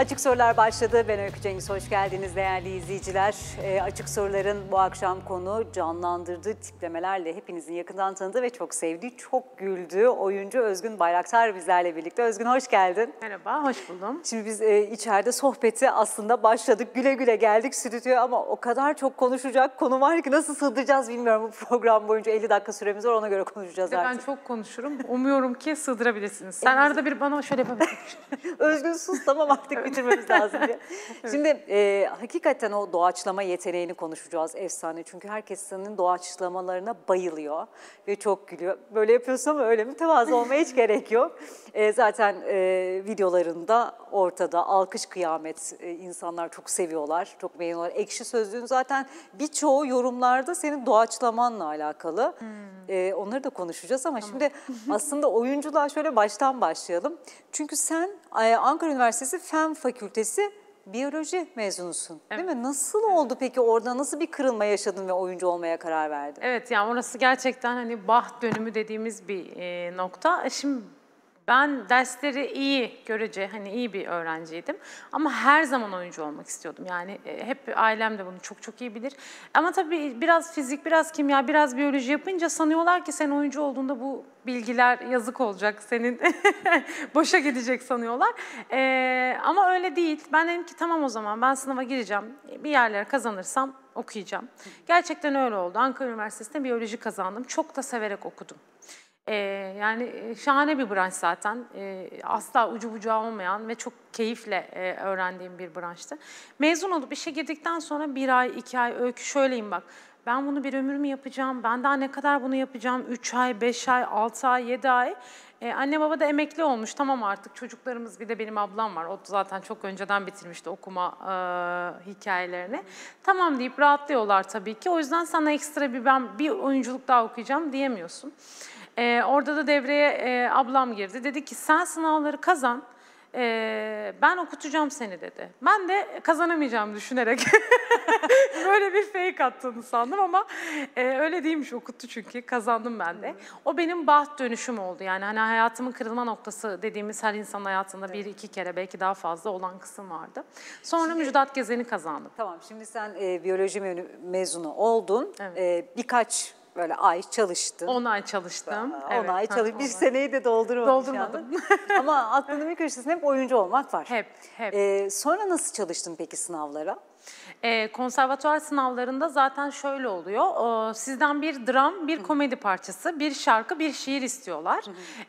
Açık Sorular başladı. Ben Öykü Cengiz. Hoş geldiniz değerli izleyiciler. E, açık Soruların bu akşam konu canlandırdığı tiplemelerle hepinizin yakından tanıdığı ve çok sevdiği, çok güldüğü oyuncu Özgün Bayraktar bizlerle birlikte. Özgün hoş geldin. Merhaba, hoş buldum. Şimdi biz e, içeride sohbeti aslında başladık. Güle güle geldik stüdyoya ama o kadar çok konuşacak konu var ki nasıl sığdıracağız bilmiyorum. Bu program boyunca 50 dakika süremiz var ona göre konuşacağız artık. Ben çok konuşurum. Umuyorum ki sığdırabilirsiniz. Sen arada bir bana şöyle yapabilirsin. Özgün sus tamam artık Götürmemiz lazım diye. Şimdi e, hakikaten o doğaçlama yeteneğini konuşacağız efsane. Çünkü herkes senin doğaçlamalarına bayılıyor ve çok gülüyor. Böyle yapıyorsun ama öyle mi? Tevazı olmaya hiç gerek yok. E, zaten e, videolarında ortada alkış kıyamet e, insanlar çok seviyorlar, çok beğeniyorlar. Ekşi Sözlüğün zaten birçoğu yorumlarda senin doğaçlamanla alakalı. Hmm. E, onları da konuşacağız ama tamam. şimdi aslında oyunculuğa şöyle baştan başlayalım. Çünkü sen ee, Ankara Üniversitesi Fen Fakültesi biyoloji mezunusun evet. değil mi? Nasıl oldu peki orada nasıl bir kırılma yaşadın ve oyuncu olmaya karar verdin? Evet yani orası gerçekten hani baht dönümü dediğimiz bir e, nokta. Şimdi ben dersleri iyi görece hani iyi bir öğrenciydim ama her zaman oyuncu olmak istiyordum. Yani e, hep ailem de bunu çok çok iyi bilir. Ama tabii biraz fizik, biraz kimya, biraz biyoloji yapınca sanıyorlar ki sen oyuncu olduğunda bu bilgiler yazık olacak senin boşa gidecek sanıyorlar. Ee, ama öyle değil. Ben dedim ki tamam o zaman ben sınava gireceğim. Bir yerlere kazanırsam okuyacağım. Gerçekten öyle oldu. Ankara Üniversitesi'nde biyoloji kazandım. Çok da severek okudum. Ee, e, yani şahane bir branş zaten. E, asla ucu bucağı olmayan ve çok keyifle e, öğrendiğim bir branştı. Mezun olup işe girdikten sonra bir ay, iki ay öykü şöyleyim bak. Ben bunu bir ömür mü yapacağım? Ben daha ne kadar bunu yapacağım? Üç ay, beş ay, altı ay, yedi ay. Ee, anne baba da emekli olmuş. Tamam artık çocuklarımız bir de benim ablam var. O zaten çok önceden bitirmişti okuma e, hikayelerini. Tamam deyip rahatlıyorlar tabii ki. O yüzden sana ekstra bir ben bir oyunculuk daha okuyacağım diyemiyorsun. E, orada da devreye e, ablam girdi. Dedi ki sen sınavları kazan, e, ben okutacağım seni dedi. Ben de kazanamayacağım düşünerek böyle bir fake attığını sandım ama e, öyle değilmiş okuttu çünkü kazandım ben de. O benim baht dönüşüm oldu yani hani hayatımın kırılma noktası dediğimiz her insan hayatında evet. bir iki kere belki daha fazla olan kısım vardı. Sonra şimdi, Müjdat Gezen'i kazandım. Tamam şimdi sen e, biyoloji mezunu oldun evet. e, birkaç böyle ay çalıştın. 10 ay çalıştım. 10 evet, ay çalıştım. Bir seneyi de doldurmamış. Doldurmadım. Ama aklının bir köşesinde hep oyuncu olmak var. Hep, hep. Ee, sonra nasıl çalıştın peki sınavlara? E, konservatuar sınavlarında zaten şöyle oluyor. E, sizden bir dram, bir komedi parçası, bir şarkı, bir şiir istiyorlar.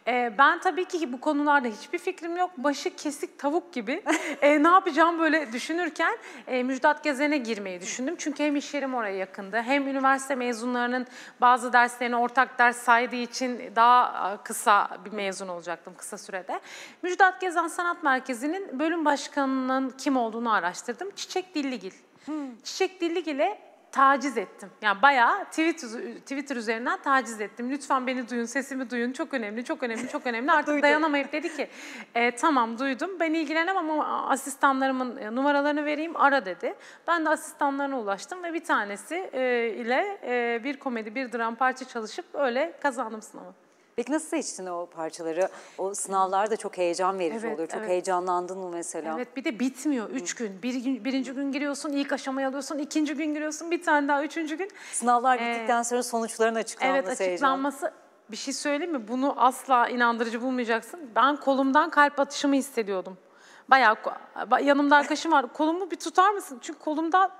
E, ben tabii ki bu konularda hiçbir fikrim yok. Başı kesik tavuk gibi. e, ne yapacağım böyle düşünürken e, Müjdat Gezen'e girmeyi düşündüm. Çünkü hem iş yerim oraya yakındı, hem üniversite mezunlarının bazı derslerini ortak ders saydığı için daha kısa bir mezun olacaktım kısa sürede. Müjdat Gezen Sanat Merkezi'nin bölüm başkanının kim olduğunu araştırdım. Çiçek Dilligil Hmm. Çiçek Dillik ile taciz ettim. Yani bayağı Twitter, Twitter üzerinden taciz ettim. Lütfen beni duyun, sesimi duyun. Çok önemli, çok önemli, çok önemli. Artık dayanamayıp dedi ki e, tamam duydum. Ben ilgilenemem ama asistanlarımın e, numaralarını vereyim ara dedi. Ben de asistanlarına ulaştım ve bir tanesi e, ile e, bir komedi, bir dram parça çalışıp öyle kazandım sınavı. Peki nasıl seçtin o parçaları? O sınavlar da çok heyecan verici evet, oluyor. Çok evet. heyecanlandın mı mesela? Evet bir de bitmiyor. Üç gün. Bir Birinci gün giriyorsun, ilk aşamayı alıyorsun. ikinci gün giriyorsun, bir tane daha. Üçüncü gün. Sınavlar ee, bittikten ee, sonra sonuçların açıklanması Evet açıklanması heyecan bir şey söyleyeyim mi? Bunu asla inandırıcı bulmayacaksın. Ben kolumdan kalp atışımı hissediyordum. Bayağı yanımda arkadaşım var. Kolumu bir tutar mısın? Çünkü kolumda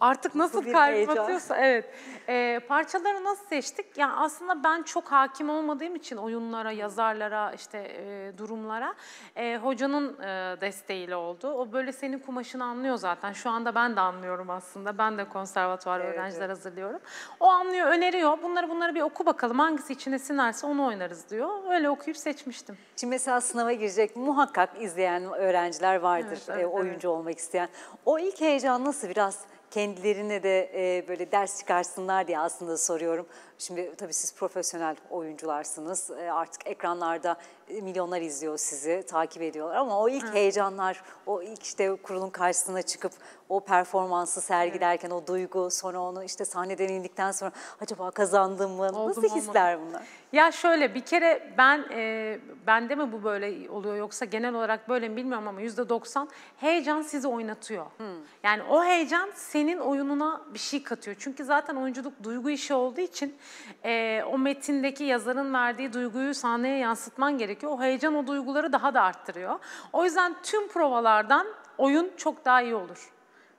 Artık nasıl bir kalp atıyorsa evet. Ee, parçaları nasıl seçtik? Yani aslında ben çok hakim olmadığım için oyunlara, yazarlara, işte e, durumlara e, hocanın e, desteğiyle oldu. O böyle senin kumaşını anlıyor zaten. Şu anda ben de anlıyorum aslında. Ben de konservatuvar evet. öğrenciler hazırlıyorum. O anlıyor, öneriyor. Bunları bunları bir oku bakalım. Hangisi içine sinerse onu oynarız diyor. Öyle okuyup seçmiştim. Şimdi mesela sınava girecek muhakkak izleyen öğrenciler vardır evet, e, evet, oyuncu evet. olmak isteyen. O ilk heyecan nasıl biraz kendilerine de böyle ders çıkarsınlar diye aslında soruyorum. Şimdi tabii siz profesyonel oyuncularsınız. E, artık ekranlarda e, milyonlar izliyor sizi, takip ediyorlar ama o ilk evet. heyecanlar, o ilk işte kurulun karşısına çıkıp o performansı sergilerken evet. o duygu, sonra onu işte sahneden indikten sonra acaba kazandım mı? Oldum, Nasıl olmadı. hisler bunlar? Ya şöyle bir kere ben e, bende mi bu böyle oluyor yoksa genel olarak böyle mi bilmiyorum ama yüzde %90 heyecan sizi oynatıyor. Hmm. Yani o heyecan senin oyununa bir şey katıyor. Çünkü zaten oyunculuk duygu işi olduğu için e, o metindeki yazarın verdiği duyguyu sahneye yansıtman gerekiyor. O heyecan o duyguları daha da arttırıyor. O yüzden tüm provalardan oyun çok daha iyi olur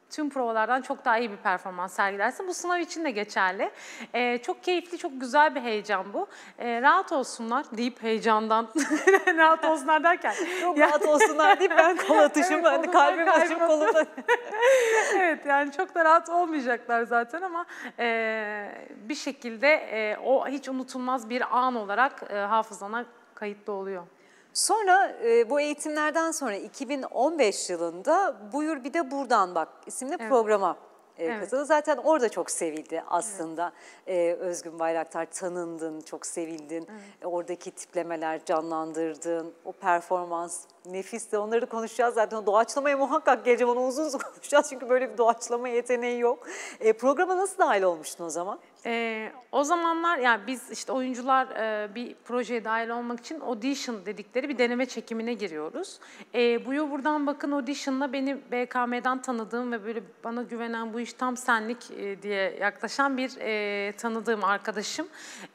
tüm provalardan çok daha iyi bir performans sergilersin. Bu sınav için de geçerli. Ee, çok keyifli, çok güzel bir heyecan bu. Ee, rahat olsunlar deyip heyecandan rahat olsunlar derken. Çok yani... rahat olsunlar deyip ben kol atışım, evet, hani kalbim kaybırası. atışım kolumda. evet yani çok da rahat olmayacaklar zaten ama e, bir şekilde e, o hiç unutulmaz bir an olarak e, hafızana kayıtlı oluyor. Sonra e, bu eğitimlerden sonra 2015 yılında Buyur Bir de Buradan Bak isimli evet. programa e, evet. katıldı. Zaten orada çok sevildi aslında. Evet. Ee, Özgün Bayraktar tanındın, çok sevildin. Evet. E, oradaki tiplemeler canlandırdın, o performans Nefis de onları da konuşacağız zaten. Doğaçlamaya muhakkak geleceğim onu uzun uzun konuşacağız. Çünkü böyle bir doğaçlama yeteneği yok. E, programa nasıl dahil olmuştun o zaman? E, o zamanlar yani biz işte oyuncular e, bir projeye dahil olmak için audition dedikleri bir deneme çekimine giriyoruz. E, bu yıl buradan bakın audition'la beni BKM'den tanıdığım ve böyle bana güvenen bu iş tam senlik e, diye yaklaşan bir e, tanıdığım arkadaşım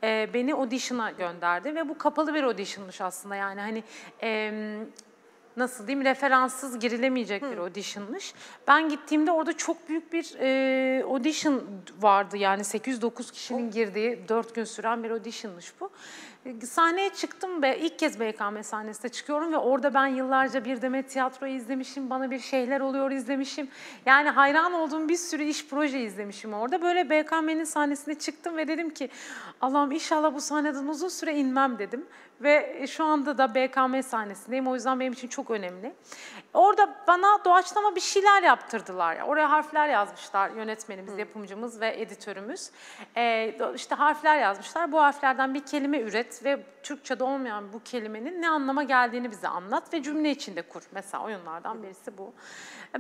e, beni audition'a gönderdi ve bu kapalı bir audition'mış aslında yani hani... E, nasıl diyeyim referanssız girilemeyecek bir auditionmış. Ben gittiğimde orada çok büyük bir e, audition vardı yani 809 kişinin oh. girdiği 4 gün süren bir auditionmış bu. Sahneye çıktım ve ilk kez BKM sahnesinde çıkıyorum ve orada ben yıllarca bir demet tiyatroyu izlemişim, bana bir şeyler oluyor izlemişim. Yani hayran olduğum bir sürü iş proje izlemişim orada. Böyle BKM'nin sahnesine çıktım ve dedim ki Allah'ım inşallah bu sahneden uzun süre inmem dedim. Ve e, şu anda da BKM sahnesindeyim. O yüzden benim için çok önemli. Orada bana doğaçlama bir şeyler yaptırdılar. Oraya harfler yazmışlar yönetmenimiz, yapımcımız ve editörümüz. Ee, işte harfler yazmışlar. Bu harflerden bir kelime üret ve Türkçe'de olmayan bu kelimenin ne anlama geldiğini bize anlat ve cümle içinde kur. Mesela oyunlardan birisi bu.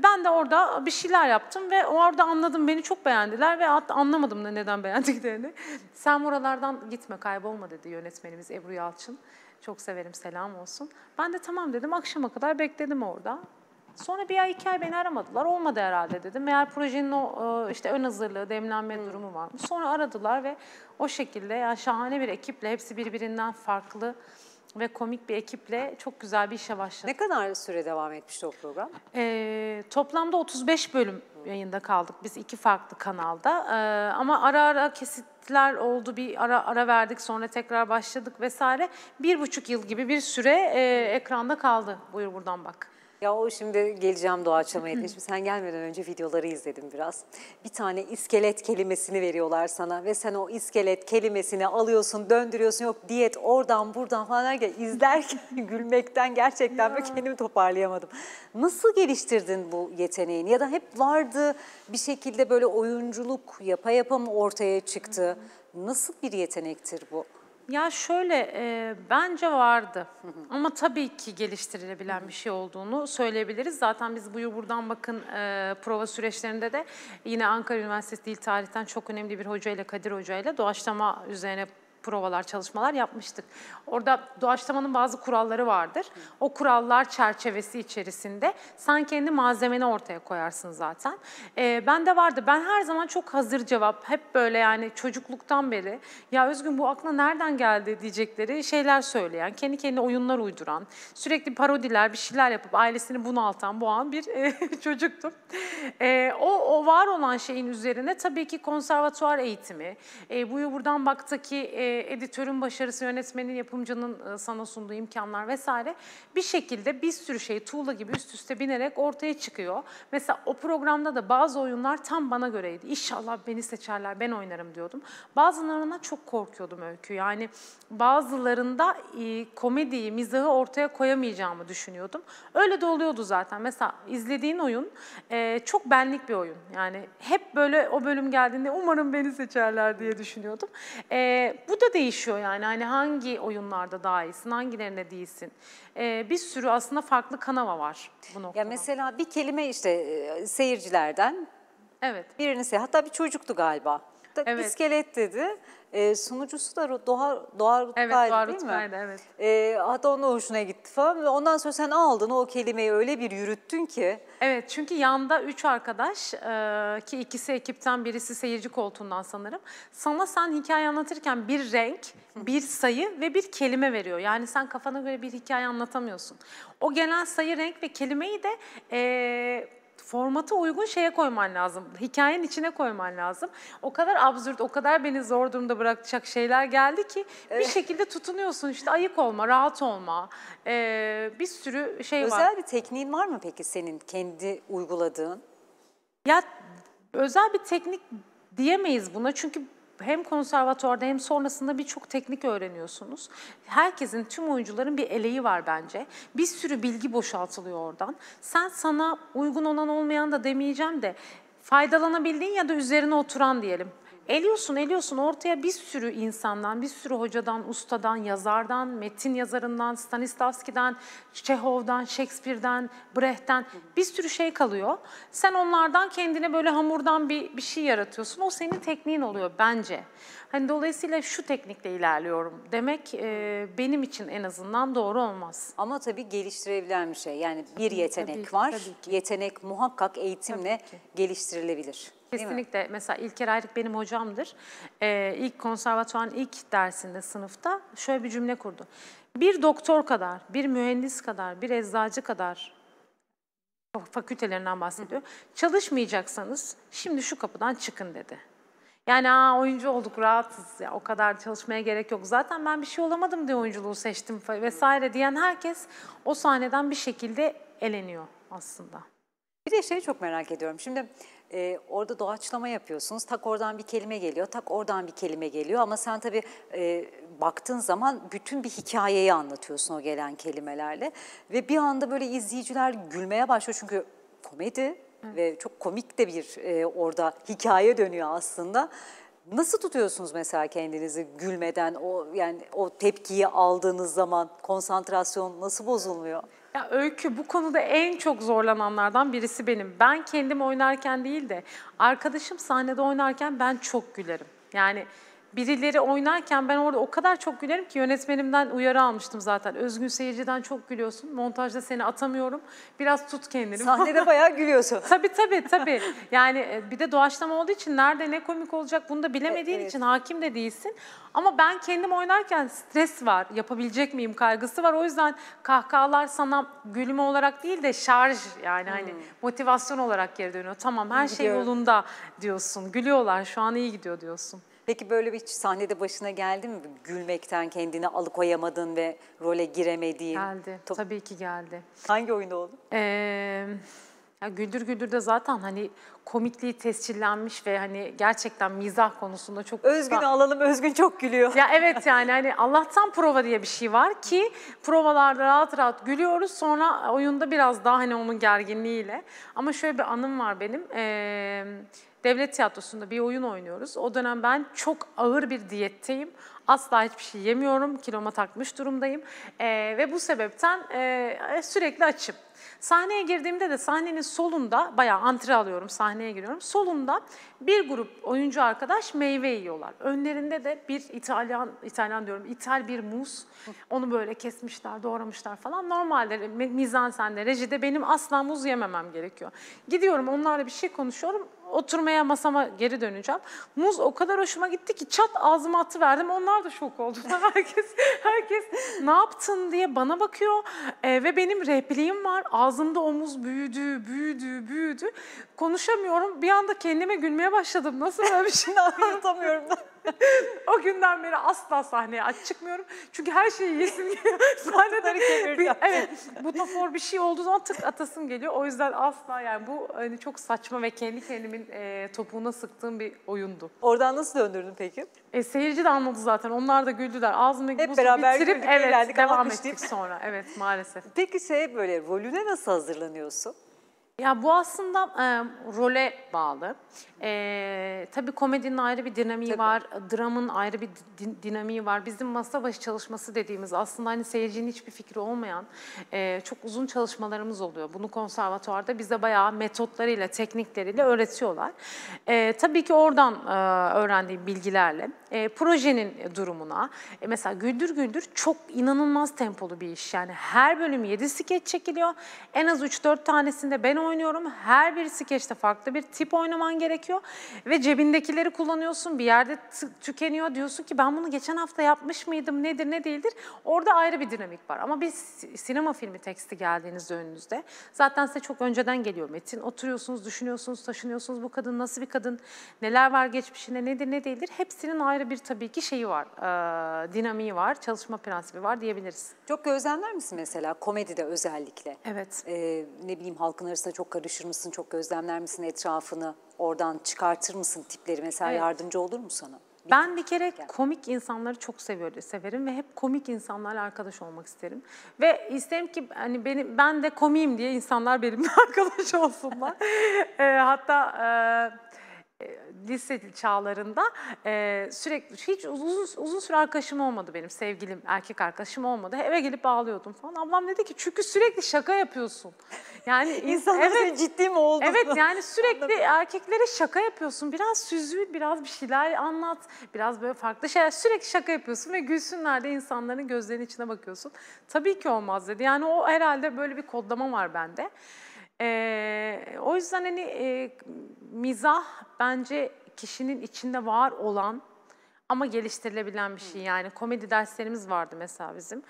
Ben de orada bir şeyler yaptım ve orada anladım. Beni çok beğendiler ve hatta anlamadım da neden beğendiklerini. Sen buralardan gitme kaybolma dedi yönetmenimiz Ebru Yalçın. Çok severim selam olsun. Ben de tamam dedim akşama kadar bekledim orada. Sonra bir ay iki ay beni aramadılar. Olmadı herhalde dedim. Meğer projenin o e, işte ön hazırlığı, demlenme hmm. durumu var. Sonra aradılar ve o şekilde yani şahane bir ekiple hepsi birbirinden farklı ve komik bir ekiple çok güzel bir işe başladık. Ne kadar süre devam etmişti o program? Ee, toplamda 35 bölüm yayında kaldık biz iki farklı kanalda ee, ama ara ara kesitler oldu bir ara ara verdik sonra tekrar başladık vesaire bir buçuk yıl gibi bir süre e, ekranda kaldı buyur buradan bak. Ya o şimdi geleceğim doğaçlamaya. Şimdi sen gelmeden önce videoları izledim biraz. Bir tane iskelet kelimesini veriyorlar sana ve sen o iskelet kelimesini alıyorsun, döndürüyorsun. Yok diyet oradan buradan falan derken izlerken gülmekten gerçekten ya. kendimi toparlayamadım. Nasıl geliştirdin bu yeteneğini? Ya da hep vardı bir şekilde böyle oyunculuk yapa yapa mı ortaya çıktı? Nasıl bir yetenektir bu? Ya şöyle e, bence vardı ama tabii ki geliştirilebilen bir şey olduğunu söyleyebiliriz. Zaten biz bu buradan bakın e, prova süreçlerinde de yine Ankara Üniversitesi Dil Tarih'ten çok önemli bir hocayla Kadir Hoca'yla doğaçlama üzerine provalar, çalışmalar yapmıştık. Orada doğaçlamanın bazı kuralları vardır. O kurallar çerçevesi içerisinde sen kendi malzemeni ortaya koyarsın zaten. Ee, ben de vardı. Ben her zaman çok hazır cevap. Hep böyle yani çocukluktan beri ya Özgün bu aklına nereden geldi diyecekleri şeyler söyleyen, kendi kendine oyunlar uyduran, sürekli parodiler, bir şeyler yapıp ailesini bunaltan, boğan bir e, çocuktum. E, o, o var olan şeyin üzerine tabii ki konservatuar eğitimi, ee, e, bu buradan baktaki e, editörün başarısı, yönetmenin, yapımcının e, sana sunduğu imkanlar vesaire bir şekilde bir sürü şey tuğla gibi üst üste binerek ortaya çıkıyor. Mesela o programda da bazı oyunlar tam bana göreydi. İnşallah beni seçerler, ben oynarım diyordum. Bazılarına çok korkuyordum öykü. Yani bazılarında e, komediyi, mizahı ortaya koyamayacağımı düşünüyordum. Öyle de oluyordu zaten. Mesela izlediğin oyun e, çok benlik bir oyun. Yani hep böyle o bölüm geldiğinde umarım beni seçerler diye düşünüyordum. E, bu da değişiyor yani hani hangi oyunlarda daha iyisin, hangilerine değilsin. Ee, bir sürü aslında farklı kanava var bu noktada. Ya mesela bir kelime işte e, seyircilerden Evet. birini se hatta bir çocuktu galiba da evet. iskelet dedi. E, sunucusu da Doğa, Doğa Rutkay'dı evet, değil mi? Evet, evet. hatta onun hoşuna gitti falan. Ve ondan sonra sen aldın o kelimeyi öyle bir yürüttün ki. Evet, çünkü yanda üç arkadaş e, ki ikisi ekipten birisi seyirci koltuğundan sanırım. Sana sen hikaye anlatırken bir renk, bir sayı ve bir kelime veriyor. Yani sen kafana göre bir hikaye anlatamıyorsun. O genel sayı, renk ve kelimeyi de... E, Formatı uygun şeye koyman lazım. Hikayenin içine koyman lazım. O kadar absürt, o kadar beni zor durumda bırakacak şeyler geldi ki bir şekilde tutunuyorsun işte ayık olma, rahat olma. Ee, bir sürü şey var. Özel bir tekniğin var mı peki senin kendi uyguladığın? Ya özel bir teknik diyemeyiz buna çünkü hem konservatuarda hem sonrasında birçok teknik öğreniyorsunuz. Herkesin, tüm oyuncuların bir eleği var bence. Bir sürü bilgi boşaltılıyor oradan. Sen sana uygun olan olmayan da demeyeceğim de faydalanabildiğin ya da üzerine oturan diyelim Eliyorsun, eliyorsun ortaya bir sürü insandan, bir sürü hocadan, ustadan, yazardan, metin yazarından, Stanislavski'den, Çehov'dan, Shakespeare'den, Brecht'ten bir sürü şey kalıyor. Sen onlardan kendine böyle hamurdan bir, bir şey yaratıyorsun. O senin tekniğin oluyor bence. Hani dolayısıyla şu teknikle ilerliyorum demek e, benim için en azından doğru olmaz. Ama tabii geliştirebilen bir şey. Yani bir yetenek tabii, var. Tabii yetenek muhakkak eğitimle geliştirilebilir. Kesinlikle. Mesela İlker Ayrık benim hocamdır. Ee, ilk konservatuvarın ilk dersinde sınıfta şöyle bir cümle kurdu. Bir doktor kadar, bir mühendis kadar, bir eczacı kadar fakültelerinden bahsediyor. hı. Çalışmayacaksanız şimdi şu kapıdan çıkın dedi. Yani Aa, oyuncu olduk rahatız ya o kadar çalışmaya gerek yok. Zaten ben bir şey olamadım diye oyunculuğu seçtim vesaire diyen herkes o sahneden bir şekilde eleniyor aslında. Bir de şeyi çok merak ediyorum. Şimdi e, orada doğaçlama yapıyorsunuz. Tak oradan bir kelime geliyor, tak oradan bir kelime geliyor. Ama sen tabii e, baktığın zaman bütün bir hikayeyi anlatıyorsun o gelen kelimelerle. Ve bir anda böyle izleyiciler gülmeye başlıyor çünkü komedi Hı. ve çok komik de bir e, orada hikaye dönüyor aslında. Nasıl tutuyorsunuz mesela kendinizi gülmeden o yani o tepkiyi aldığınız zaman konsantrasyon nasıl bozulmuyor? Ya Öykü bu konuda en çok zorlananlardan birisi benim. Ben kendim oynarken değil de arkadaşım sahnede oynarken ben çok gülerim. Yani birileri oynarken ben orada o kadar çok gülerim ki yönetmenimden uyarı almıştım zaten. Özgün seyirciden çok gülüyorsun. Montajda seni atamıyorum. Biraz tut kendini. Sahnede bayağı gülüyorsun. tabii tabii tabii. Yani e, bir de doğaçlama olduğu için nerede ne komik olacak bunu da bilemediğin evet. için hakim de değilsin. Ama ben kendim oynarken stres var. Yapabilecek miyim kaygısı var. O yüzden kahkahalar sana gülme olarak değil de şarj yani hani hmm. hani motivasyon olarak geri dönüyor. Tamam her Gidiyorum. şey yolunda diyorsun. Gülüyorlar şu an iyi gidiyor diyorsun. Peki böyle bir sahnede başına geldi mi? Gülmekten kendini alıkoyamadın ve role giremediğin. Geldi. Top... Tabii ki geldi. Hangi oyunda oldu? Ee, ya Güldür güldür de zaten hani komikliği tescillenmiş ve hani gerçekten mizah konusunda çok... Özgün da... alalım, Özgün çok gülüyor. Ya evet yani hani Allah'tan prova diye bir şey var ki provalarda rahat rahat gülüyoruz. Sonra oyunda biraz daha hani onun gerginliğiyle. Ama şöyle bir anım var benim. Ee, devlet tiyatrosunda bir oyun oynuyoruz. O dönem ben çok ağır bir diyetteyim. Asla hiçbir şey yemiyorum, kiloma takmış durumdayım e, ve bu sebepten e, e, sürekli açım. Sahneye girdiğimde de sahnenin solunda, bayağı antre alıyorum sahneye giriyorum, solunda bir grup oyuncu arkadaş meyve yiyorlar. Önlerinde de bir İtalyan, İtalyan diyorum, İtal bir muz. Onu böyle kesmişler, doğramışlar falan. Normalde mizansende, rejide benim asla muz yememem gerekiyor. Gidiyorum onlarla bir şey konuşuyorum, oturmaya masama geri döneceğim. Muz o kadar hoşuma gitti ki çat ağzıma attı verdim. Onlar da şok oldular. Herkes herkes ne yaptın diye bana bakıyor. E, ve benim repliğim var. Ağzımda o muz büyüdü, büyüdü, büyüdü. Konuşamıyorum. Bir anda kendime gülmeye başladım. Nasıl böyle bir şey anlatamıyorum da. o günden beri asla sahneye aç çıkmıyorum. Çünkü her şeyi yesim geliyor. Sahnede bir, evet, butafor bir şey olduğu zaman tık atasım geliyor. O yüzden asla yani bu hani çok saçma ve kendi kendimin e, topuğuna sıktığım bir oyundu. Oradan nasıl döndürdün peki? E, seyirci de anladı zaten. Onlar da güldüler. Ağzımı Hep beraber bitirip güldük, evet, devam ettik sonra. Evet maalesef. Peki şey böyle rolüne nasıl hazırlanıyorsun? Ya bu aslında e, role bağlı. E, tabii komedinin ayrı bir dinamiği tabii. var, dramın ayrı bir din, dinamiği var. Bizim masa başı çalışması dediğimiz aslında hani seyircinin hiçbir fikri olmayan e, çok uzun çalışmalarımız oluyor. Bunu konservatuvarda bize bayağı metotlarıyla, teknikleriyle öğretiyorlar. E, tabii ki oradan e, öğrendiğim bilgilerle e, projenin durumuna, e, mesela Güldür Güldür çok inanılmaz tempolu bir iş. Yani her bölüm 7 skeç çekiliyor. En az 3-4 tanesinde ben oynuyorum. Her bir skeçte farklı bir tip oynaman gerekiyor. Ve cebindekileri kullanıyorsun. Bir yerde tükeniyor. Diyorsun ki ben bunu geçen hafta yapmış mıydım? Nedir ne değildir? Orada ayrı bir dinamik var. Ama bir sinema filmi teksti geldiğinizde önünüzde. Zaten size çok önceden geliyor metin. Oturuyorsunuz, düşünüyorsunuz, taşınıyorsunuz. Bu kadın nasıl bir kadın? Neler var geçmişinde? Nedir ne değildir? Hepsinin ayrı bir tabii ki şeyi var. E, dinamiği var. Çalışma prensibi var diyebiliriz. Çok gözlemler misin mesela komedide özellikle? Evet. Ee, ne bileyim halkın arasında hayata çok karışır mısın, çok gözlemler misin etrafını, oradan çıkartır mısın tipleri mesela evet. yardımcı olur mu sana? Bir ben bir kere yani. komik insanları çok seviyorum, severim ve hep komik insanlarla arkadaş olmak isterim. Ve isterim ki hani benim ben de komiyim diye insanlar benimle arkadaş olsunlar. e, hatta e, e, lise çağlarında e, sürekli hiç uzun uzun süre arkadaşım olmadı benim sevgilim erkek arkadaşım olmadı eve gelip ağlıyordum falan ablam dedi ki çünkü sürekli şaka yapıyorsun yani insan evet ciddi mi oldu evet yani sürekli Anladım. erkeklere şaka yapıyorsun biraz süzül biraz bir şeyler anlat biraz böyle farklı şeyler sürekli şaka yapıyorsun ve gülsünler de insanların gözlerinin içine bakıyorsun tabii ki olmaz dedi yani o herhalde böyle bir kodlama var bende. E, o yüzden hani e, mizah bence kişinin içinde var olan ama geliştirilebilen bir şey. Yani komedi derslerimiz vardı mesela bizim.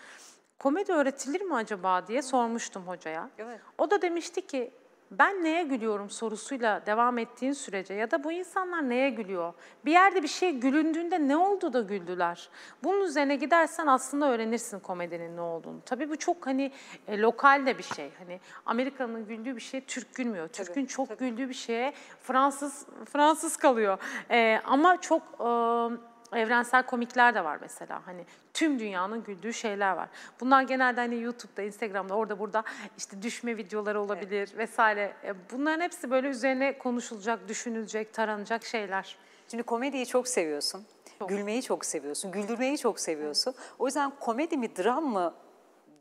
Komedi öğretilir mi acaba diye sormuştum hocaya. Evet. O da demişti ki ben neye gülüyorum sorusuyla devam ettiğin sürece ya da bu insanlar neye gülüyor? Bir yerde bir şey gülündüğünde ne oldu da güldüler? Bunun üzerine gidersen aslında öğrenirsin komedinin ne olduğunu. Tabii bu çok hani e, lokal de bir şey. Hani Amerika'nın güldüğü bir şey Türk gülmüyor. Türk'ün tabii, çok tabii. güldüğü bir şeye Fransız Fransız kalıyor. E, ama çok e, evrensel komikler de var mesela. Hani tüm dünyanın güldüğü şeyler var. Bunlar genelde hani YouTube'da, Instagram'da, orada burada işte düşme videoları olabilir evet. vesaire. E, bunların hepsi böyle üzerine konuşulacak, düşünülecek, taranacak şeyler. Şimdi komediyi çok seviyorsun. Çok. Gülmeyi çok seviyorsun. Güldürmeyi çok seviyorsun. O yüzden komedi mi, dram mı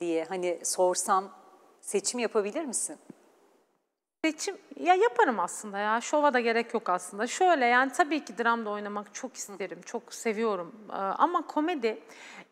diye hani sorsam seçim yapabilir misin? Seçim ya yaparım aslında ya şova da gerek yok aslında. Şöyle yani tabii ki dramda oynamak çok isterim, çok seviyorum ee, ama komedi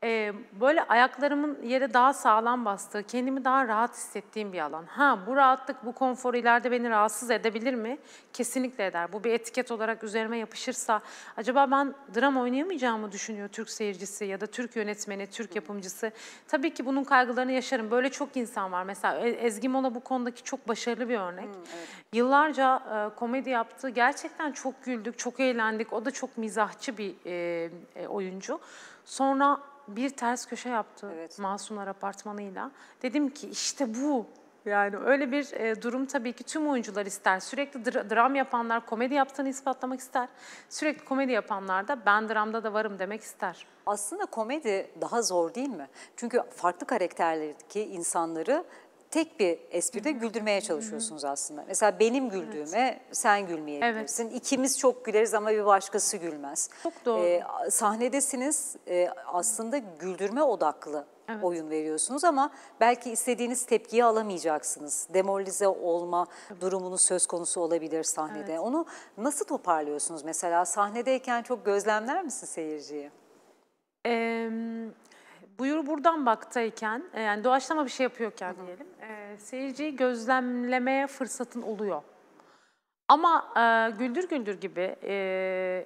e, böyle ayaklarımın yere daha sağlam bastığı, kendimi daha rahat hissettiğim bir alan. Ha bu rahatlık, bu konfor ileride beni rahatsız edebilir mi? Kesinlikle eder. Bu bir etiket olarak üzerime yapışırsa acaba ben dram oynayamayacağımı düşünüyor Türk seyircisi ya da Türk yönetmeni, Türk yapımcısı. Tabii ki bunun kaygılarını yaşarım. Böyle çok insan var. Mesela e, Ezgi Mola bu konudaki çok başarılı bir örnek. Hı, evet. Yıllarca e, komedi yaptı. Gerçekten çok güldük, çok eğlendik. O da çok mizahçı bir e, e, oyuncu. Sonra bir ters köşe yaptı evet. Masumlar Apartmanı'yla. Dedim ki işte bu. Yani öyle bir e, durum tabii ki tüm oyuncular ister. Sürekli dra dram yapanlar komedi yaptığını ispatlamak ister. Sürekli komedi yapanlar da ben dramda da varım demek ister. Aslında komedi daha zor değil mi? Çünkü farklı karakterlerdeki insanları tek bir espride güldürmeye çalışıyorsunuz aslında. Mesela benim güldüğüme evet. sen gülmeyebilirsin. Evet. İkimiz çok güleriz ama bir başkası gülmez. Çok doğru. Ee, sahnedesiniz e, aslında güldürme odaklı evet. oyun veriyorsunuz ama belki istediğiniz tepkiyi alamayacaksınız. Demoralize olma durumunun söz konusu olabilir sahnede. Evet. Onu nasıl toparlıyorsunuz mesela? Sahnedeyken çok gözlemler misin seyirciyi? Ee, Buyur buradan baktayken, e, yani doğaçlama bir şey yapıyorken Hı -hı. diyelim, e, seyirciyi gözlemlemeye fırsatın oluyor. Ama e, Güldür Güldür gibi e,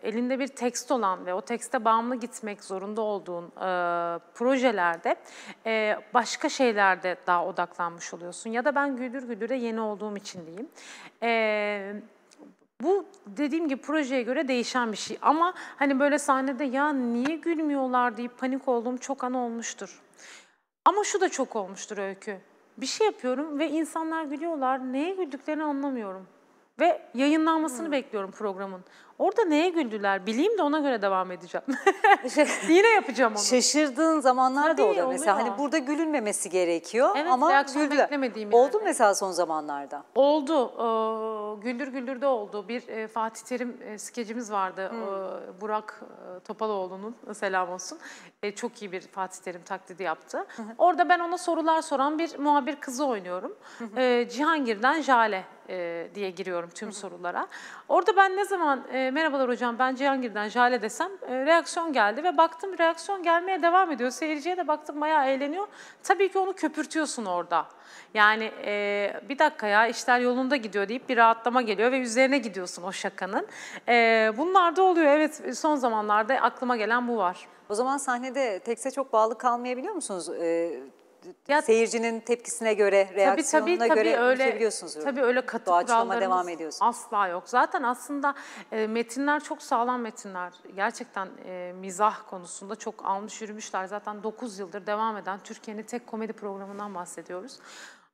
elinde bir tekst olan ve o tekste bağımlı gitmek zorunda olduğun e, projelerde e, başka şeylerde daha odaklanmış oluyorsun. Ya da ben Güldür Güldür'e yeni olduğum için diyeyim. E, bu dediğim gibi projeye göre değişen bir şey ama hani böyle sahnede ya niye gülmüyorlar deyip panik olduğum çok an olmuştur. Ama şu da çok olmuştur öykü. Bir şey yapıyorum ve insanlar gülüyorlar. Neye güldüklerini anlamıyorum. Ve yayınlanmasını hmm. bekliyorum programın. Orada neye güldüler? Bileyim de ona göre devam edeceğim. Şey, Yine yapacağım onu. Şaşırdığın zamanlar Tabii, da oluyor mesela. Hani burada gülünmemesi gerekiyor evet, ama güldüler. beklemediğim Oldu yani. mesela son zamanlarda? Oldu. Ee, güldür de oldu. Bir e, Fatih Terim e, skecimiz vardı. Hmm. Ee, Burak e, Topaloğlu'nun selam olsun. E, çok iyi bir Fatih Terim taklidi yaptı. Orada ben ona sorular soran bir muhabir kızı oynuyorum. E, Cihangir'den Jale e, diye giriyorum tüm sorulara. Orada ben ne zaman... E, ee, merhabalar hocam ben Cihangir'den Jale desem e, reaksiyon geldi ve baktım reaksiyon gelmeye devam ediyor. Seyirciye de baktım bayağı eğleniyor. Tabii ki onu köpürtüyorsun orada. Yani e, bir dakika ya işler yolunda gidiyor deyip bir rahatlama geliyor ve üzerine gidiyorsun o şakanın. E, bunlar da oluyor evet son zamanlarda aklıma gelen bu var. O zaman sahnede tekse çok bağlı kalmayabiliyor musunuz? Ee, ya, seyircinin tepkisine göre, reaksiyonuna tabii, tabii, tabii, göre öyle, biliyorsunuz. Tabii öyle katı Doğaçlama devam ediyorsunuz. Asla yok. Zaten aslında e, metinler çok sağlam metinler. Gerçekten e, mizah konusunda çok almış yürümüşler. Zaten 9 yıldır devam eden Türkiye'nin tek komedi programından bahsediyoruz.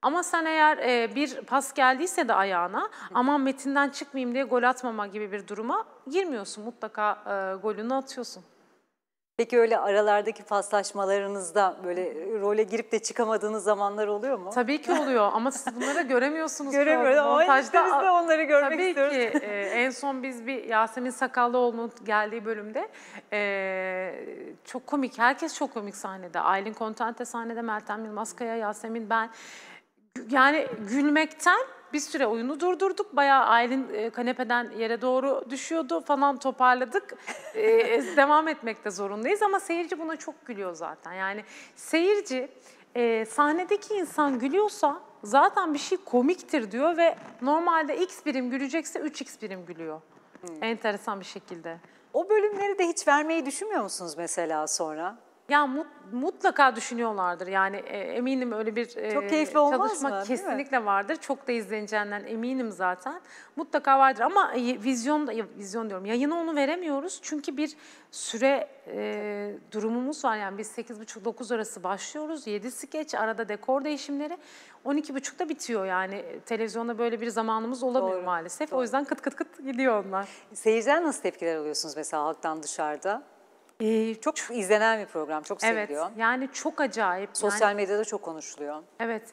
Ama sen eğer e, bir pas geldiyse de ayağına aman metinden çıkmayayım diye gol atmama gibi bir duruma girmiyorsun. Mutlaka e, golünü atıyorsun. Peki öyle aralardaki paslaşmalarınızda böyle e, role girip de çıkamadığınız zamanlar oluyor mu? Tabii ki oluyor ama siz bunları göremiyorsunuz. Göremiyoruz ama montajda, biz de onları görmek tabii istiyoruz. Tabii ki e, en son biz bir Yasemin Sakallıoğlu'nun geldiği bölümde e, çok komik, herkes çok komik sahnede. Aylin Kontante sahnede, Meltem Yılmaz Kaya, Yasemin ben. Yani gülmekten bir süre oyunu durdurduk. Bayağı Aylin e, kanepeden yere doğru düşüyordu falan toparladık. e, e devam etmekte zorundayız ama seyirci buna çok gülüyor zaten. Yani seyirci e, sahnedeki insan gülüyorsa zaten bir şey komiktir diyor ve normalde x birim gülecekse 3x birim gülüyor. Hmm. Enteresan bir şekilde. O bölümleri de hiç vermeyi düşünmüyor musunuz mesela sonra? Ya mut, mutlaka düşünüyorlardır. Yani e, eminim öyle bir e, Çok keyifli olmaz çalışma mı, kesinlikle vardır. Çok da izleneceğinden eminim zaten. Mutlaka vardır ama e, vizyon da vizyon diyorum. Yayını onu veremiyoruz. Çünkü bir süre e, durumumuz var. Yani biz 8.30-9 arası başlıyoruz. 7 skeç, arada dekor değişimleri. 12.30'da bitiyor yani. E, televizyonda böyle bir zamanımız olamıyor Doğru. maalesef. Doğru. O yüzden kıt kıt kıt gidiyor onlar. Seyirciler nasıl tepkiler alıyorsunuz mesela halktan dışarıda? Ee, çok, çok izlenen bir program, çok evet, seviliyor. Evet, yani çok acayip. Sosyal yani, medyada çok konuşuluyor. Evet,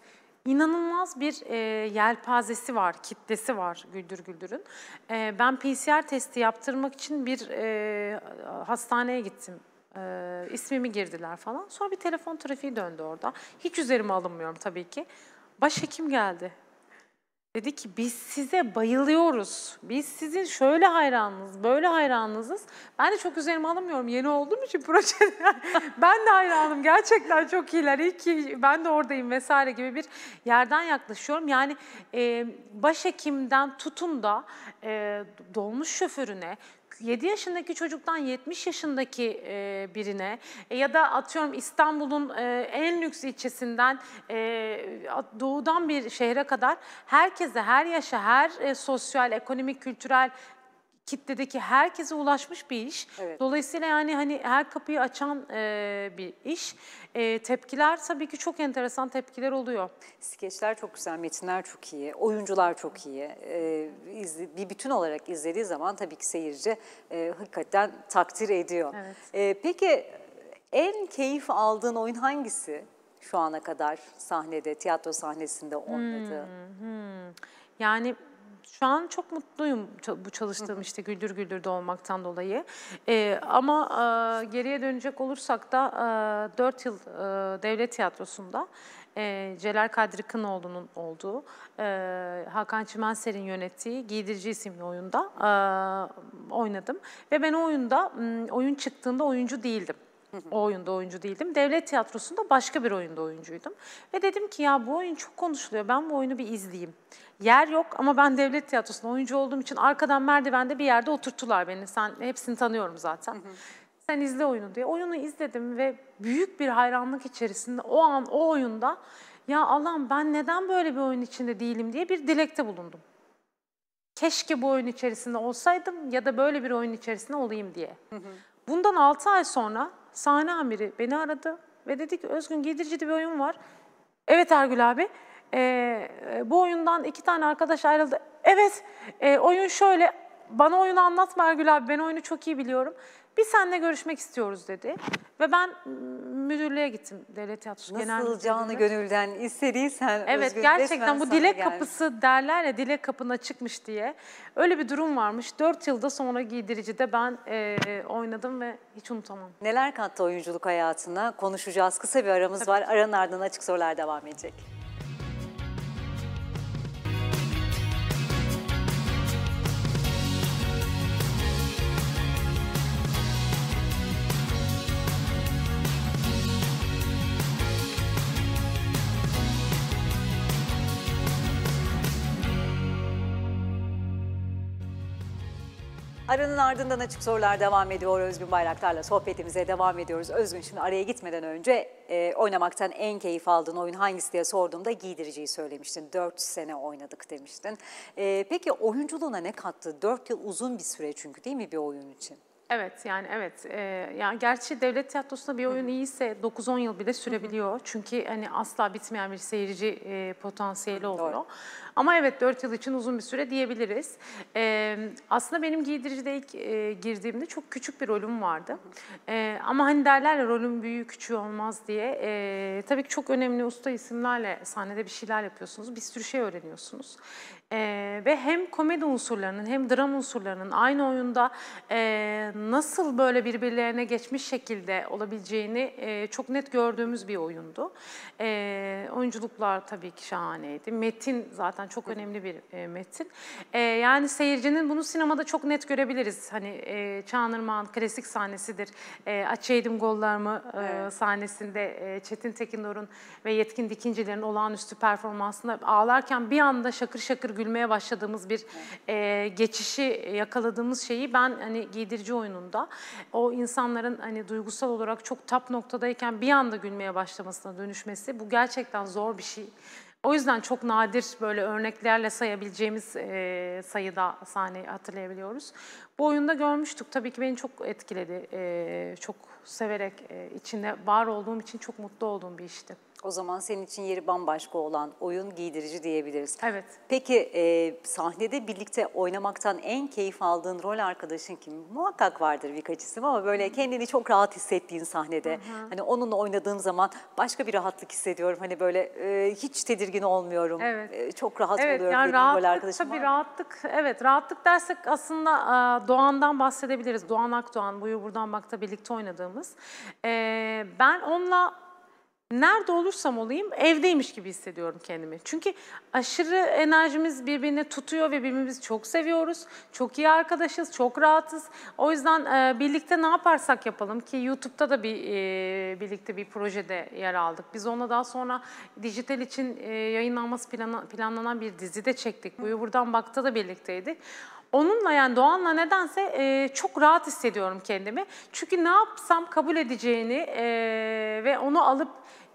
inanılmaz bir e, yelpazesi var, kitlesi var Güldür Güldür'ün. E, ben PCR testi yaptırmak için bir e, hastaneye gittim e, ismimi girdiler falan. Sonra bir telefon trafiği döndü orada. Hiç üzerime alınmıyorum tabii ki. Başhekim geldi. Dedi ki biz size bayılıyoruz. Biz sizin şöyle hayranınız, böyle hayranınızız. Ben de çok üzerime alamıyorum. Yeni olduğum için projede. ben de hayranım. Gerçekten çok iyiler. İyi ki ben de oradayım vesaire gibi bir yerden yaklaşıyorum. Yani e, başhekimden tutun da e, dolmuş şoförüne, 7 yaşındaki çocuktan 70 yaşındaki e, birine e, ya da atıyorum İstanbul'un e, en lüks ilçesinden doğudan bir şehre kadar herkese, her yaşa, her sosyal, ekonomik, kültürel kitledeki herkese ulaşmış bir iş. Evet. Dolayısıyla yani hani her kapıyı açan e, bir iş. E, tepkiler tabii ki çok enteresan tepkiler oluyor. Skeçler çok güzel, metinler çok iyi, oyuncular çok iyi. E, izle, bir bütün olarak izlediği zaman tabii ki seyirci e, hakikaten takdir ediyor. Evet. E, peki en keyif aldığın oyun hangisi şu ana kadar sahnede, tiyatro sahnesinde oynadı? Hmm, hmm. Yani şu an çok mutluyum bu çalıştığım işte Güldür Güldür'de olmaktan dolayı. E, ama e, geriye dönecek olursak da e, 4 yıl e, devlet tiyatrosunda e, Celal Kadri Kınoğlu'nun olduğu, e, Hakan Çimenser'in yönettiği Giydirici isimli oyunda e, oynadım. Ve ben o oyunda oyun çıktığında oyuncu değildim. O oyunda oyuncu değildim. Devlet tiyatrosunda başka bir oyunda oyuncuydum. Ve dedim ki ya bu oyun çok konuşuluyor. Ben bu oyunu bir izleyeyim. Yer yok ama ben devlet tiyatrosunda oyuncu olduğum için arkadan merdivende bir yerde oturttular beni. Sen hepsini tanıyorum zaten. Hı hı. Sen izle oyunu diye. Oyunu izledim ve büyük bir hayranlık içerisinde o an o oyunda ya Allah'ım ben neden böyle bir oyun içinde değilim diye bir dilekte bulundum. Keşke bu oyun içerisinde olsaydım ya da böyle bir oyun içerisinde olayım diye. Hı hı. Bundan 6 ay sonra sahne amiri beni aradı ve dedi ki Özgün Giydirici'de bir oyun var. Evet Ergül abi. E, bu oyundan iki tane arkadaş ayrıldı. Evet e, oyun şöyle. Bana oyunu anlatma Ergül abi. Ben oyunu çok iyi biliyorum. Biz seninle görüşmek istiyoruz dedi. Ve ben müdürlüğe gittim devlet tiyatrosu genel Nasıl canı müdürlüğüne. gönülden istediysen Evet gerçekten bu dilek gelmiş. kapısı derler ya dilek kapına çıkmış diye. Öyle bir durum varmış. Dört yılda sonra giydiricide ben e, oynadım ve hiç unutamam. Neler kattı oyunculuk hayatına konuşacağız. Kısa bir aramız Tabii. var. Aranın ardından açık sorular devam edecek. Aranın ardından açık sorular devam ediyor. Özgün Bayraktar'la sohbetimize devam ediyoruz. Özgün şimdi araya gitmeden önce e, oynamaktan en keyif aldığın oyun hangisi diye sorduğumda giydiriciyi söylemiştin. 4 sene oynadık demiştin. E, peki oyunculuğuna ne kattı? 4 yıl uzun bir süre çünkü değil mi bir oyun için? Evet yani evet. Ee, yani gerçi devlet tiyatrosunda bir oyun Hı -hı. iyiyse 9-10 yıl bile sürebiliyor. Hı -hı. Çünkü hani asla bitmeyen bir seyirci e, potansiyeli oluyor. Doğru. Ama evet 4 yıl için uzun bir süre diyebiliriz. Ee, aslında benim giydiricide ilk e, girdiğimde çok küçük bir rolüm vardı. Ee, ama hani derler ya rolün büyüğü küçüğü olmaz diye. Ee, tabii ki çok önemli usta isimlerle sahnede bir şeyler yapıyorsunuz. Bir sürü şey öğreniyorsunuz. Ee, ve hem komedi unsurlarının hem dram unsurlarının aynı oyunda e, nasıl böyle birbirlerine geçmiş şekilde olabileceğini e, çok net gördüğümüz bir oyundu. E, oyunculuklar tabii ki şahaneydi. Metin zaten çok önemli bir e, metin. E, yani seyircinin bunu sinemada çok net görebiliriz. Hani e, Çağınırmağ'ın klasik sahnesidir. E, Açeydim Gollarımı evet. e, sahnesinde e, Çetin Tekindor'un ve Yetkin Dikinciler'in olağanüstü performansında ağlarken bir anda şakır şakır gülmeye başladığımız bir e, geçişi yakaladığımız şeyi ben hani giydirici oyununda o insanların hani duygusal olarak çok tap noktadayken bir anda gülmeye başlamasına dönüşmesi bu gerçekten zor bir şey. O yüzden çok nadir böyle örneklerle sayabileceğimiz e, sayıda sahne hatırlayabiliyoruz. Bu oyunda görmüştük. Tabii ki beni çok etkiledi. E, çok severek e, içinde var olduğum için çok mutlu olduğum bir işti. O zaman senin için yeri bambaşka olan oyun giydirici diyebiliriz. Evet. Peki e, sahnede birlikte oynamaktan en keyif aldığın rol arkadaşın kim? Muhakkak vardır birkaç isim ama böyle kendini çok rahat hissettiğin sahnede. Hı hı. Hani onunla oynadığım zaman başka bir rahatlık hissediyorum. Hani böyle e, hiç tedirgin olmuyorum. Evet. E, çok rahat evet, oluyorum yani benim rol arkadaşım. Tabii var. rahatlık, evet rahatlık dersek aslında e, Doğan'dan bahsedebiliriz. Doğan Akdoğan, Buyu Buradan Bak'ta birlikte oynadığımız. E, ben onunla nerede olursam olayım evdeymiş gibi hissediyorum kendimi. Çünkü aşırı enerjimiz birbirine tutuyor ve birbirimizi çok seviyoruz. Çok iyi arkadaşız, çok rahatız. O yüzden e, birlikte ne yaparsak yapalım ki YouTube'da da bir e, birlikte bir projede yer aldık. Biz onunla daha sonra dijital için e, yayınlanması plana, planlanan bir dizide çektik. Buyu buradan bakta da birlikteydik. Onunla yani Doğan'la nedense e, çok rahat hissediyorum kendimi. Çünkü ne yapsam kabul edeceğini e, ve onu alıp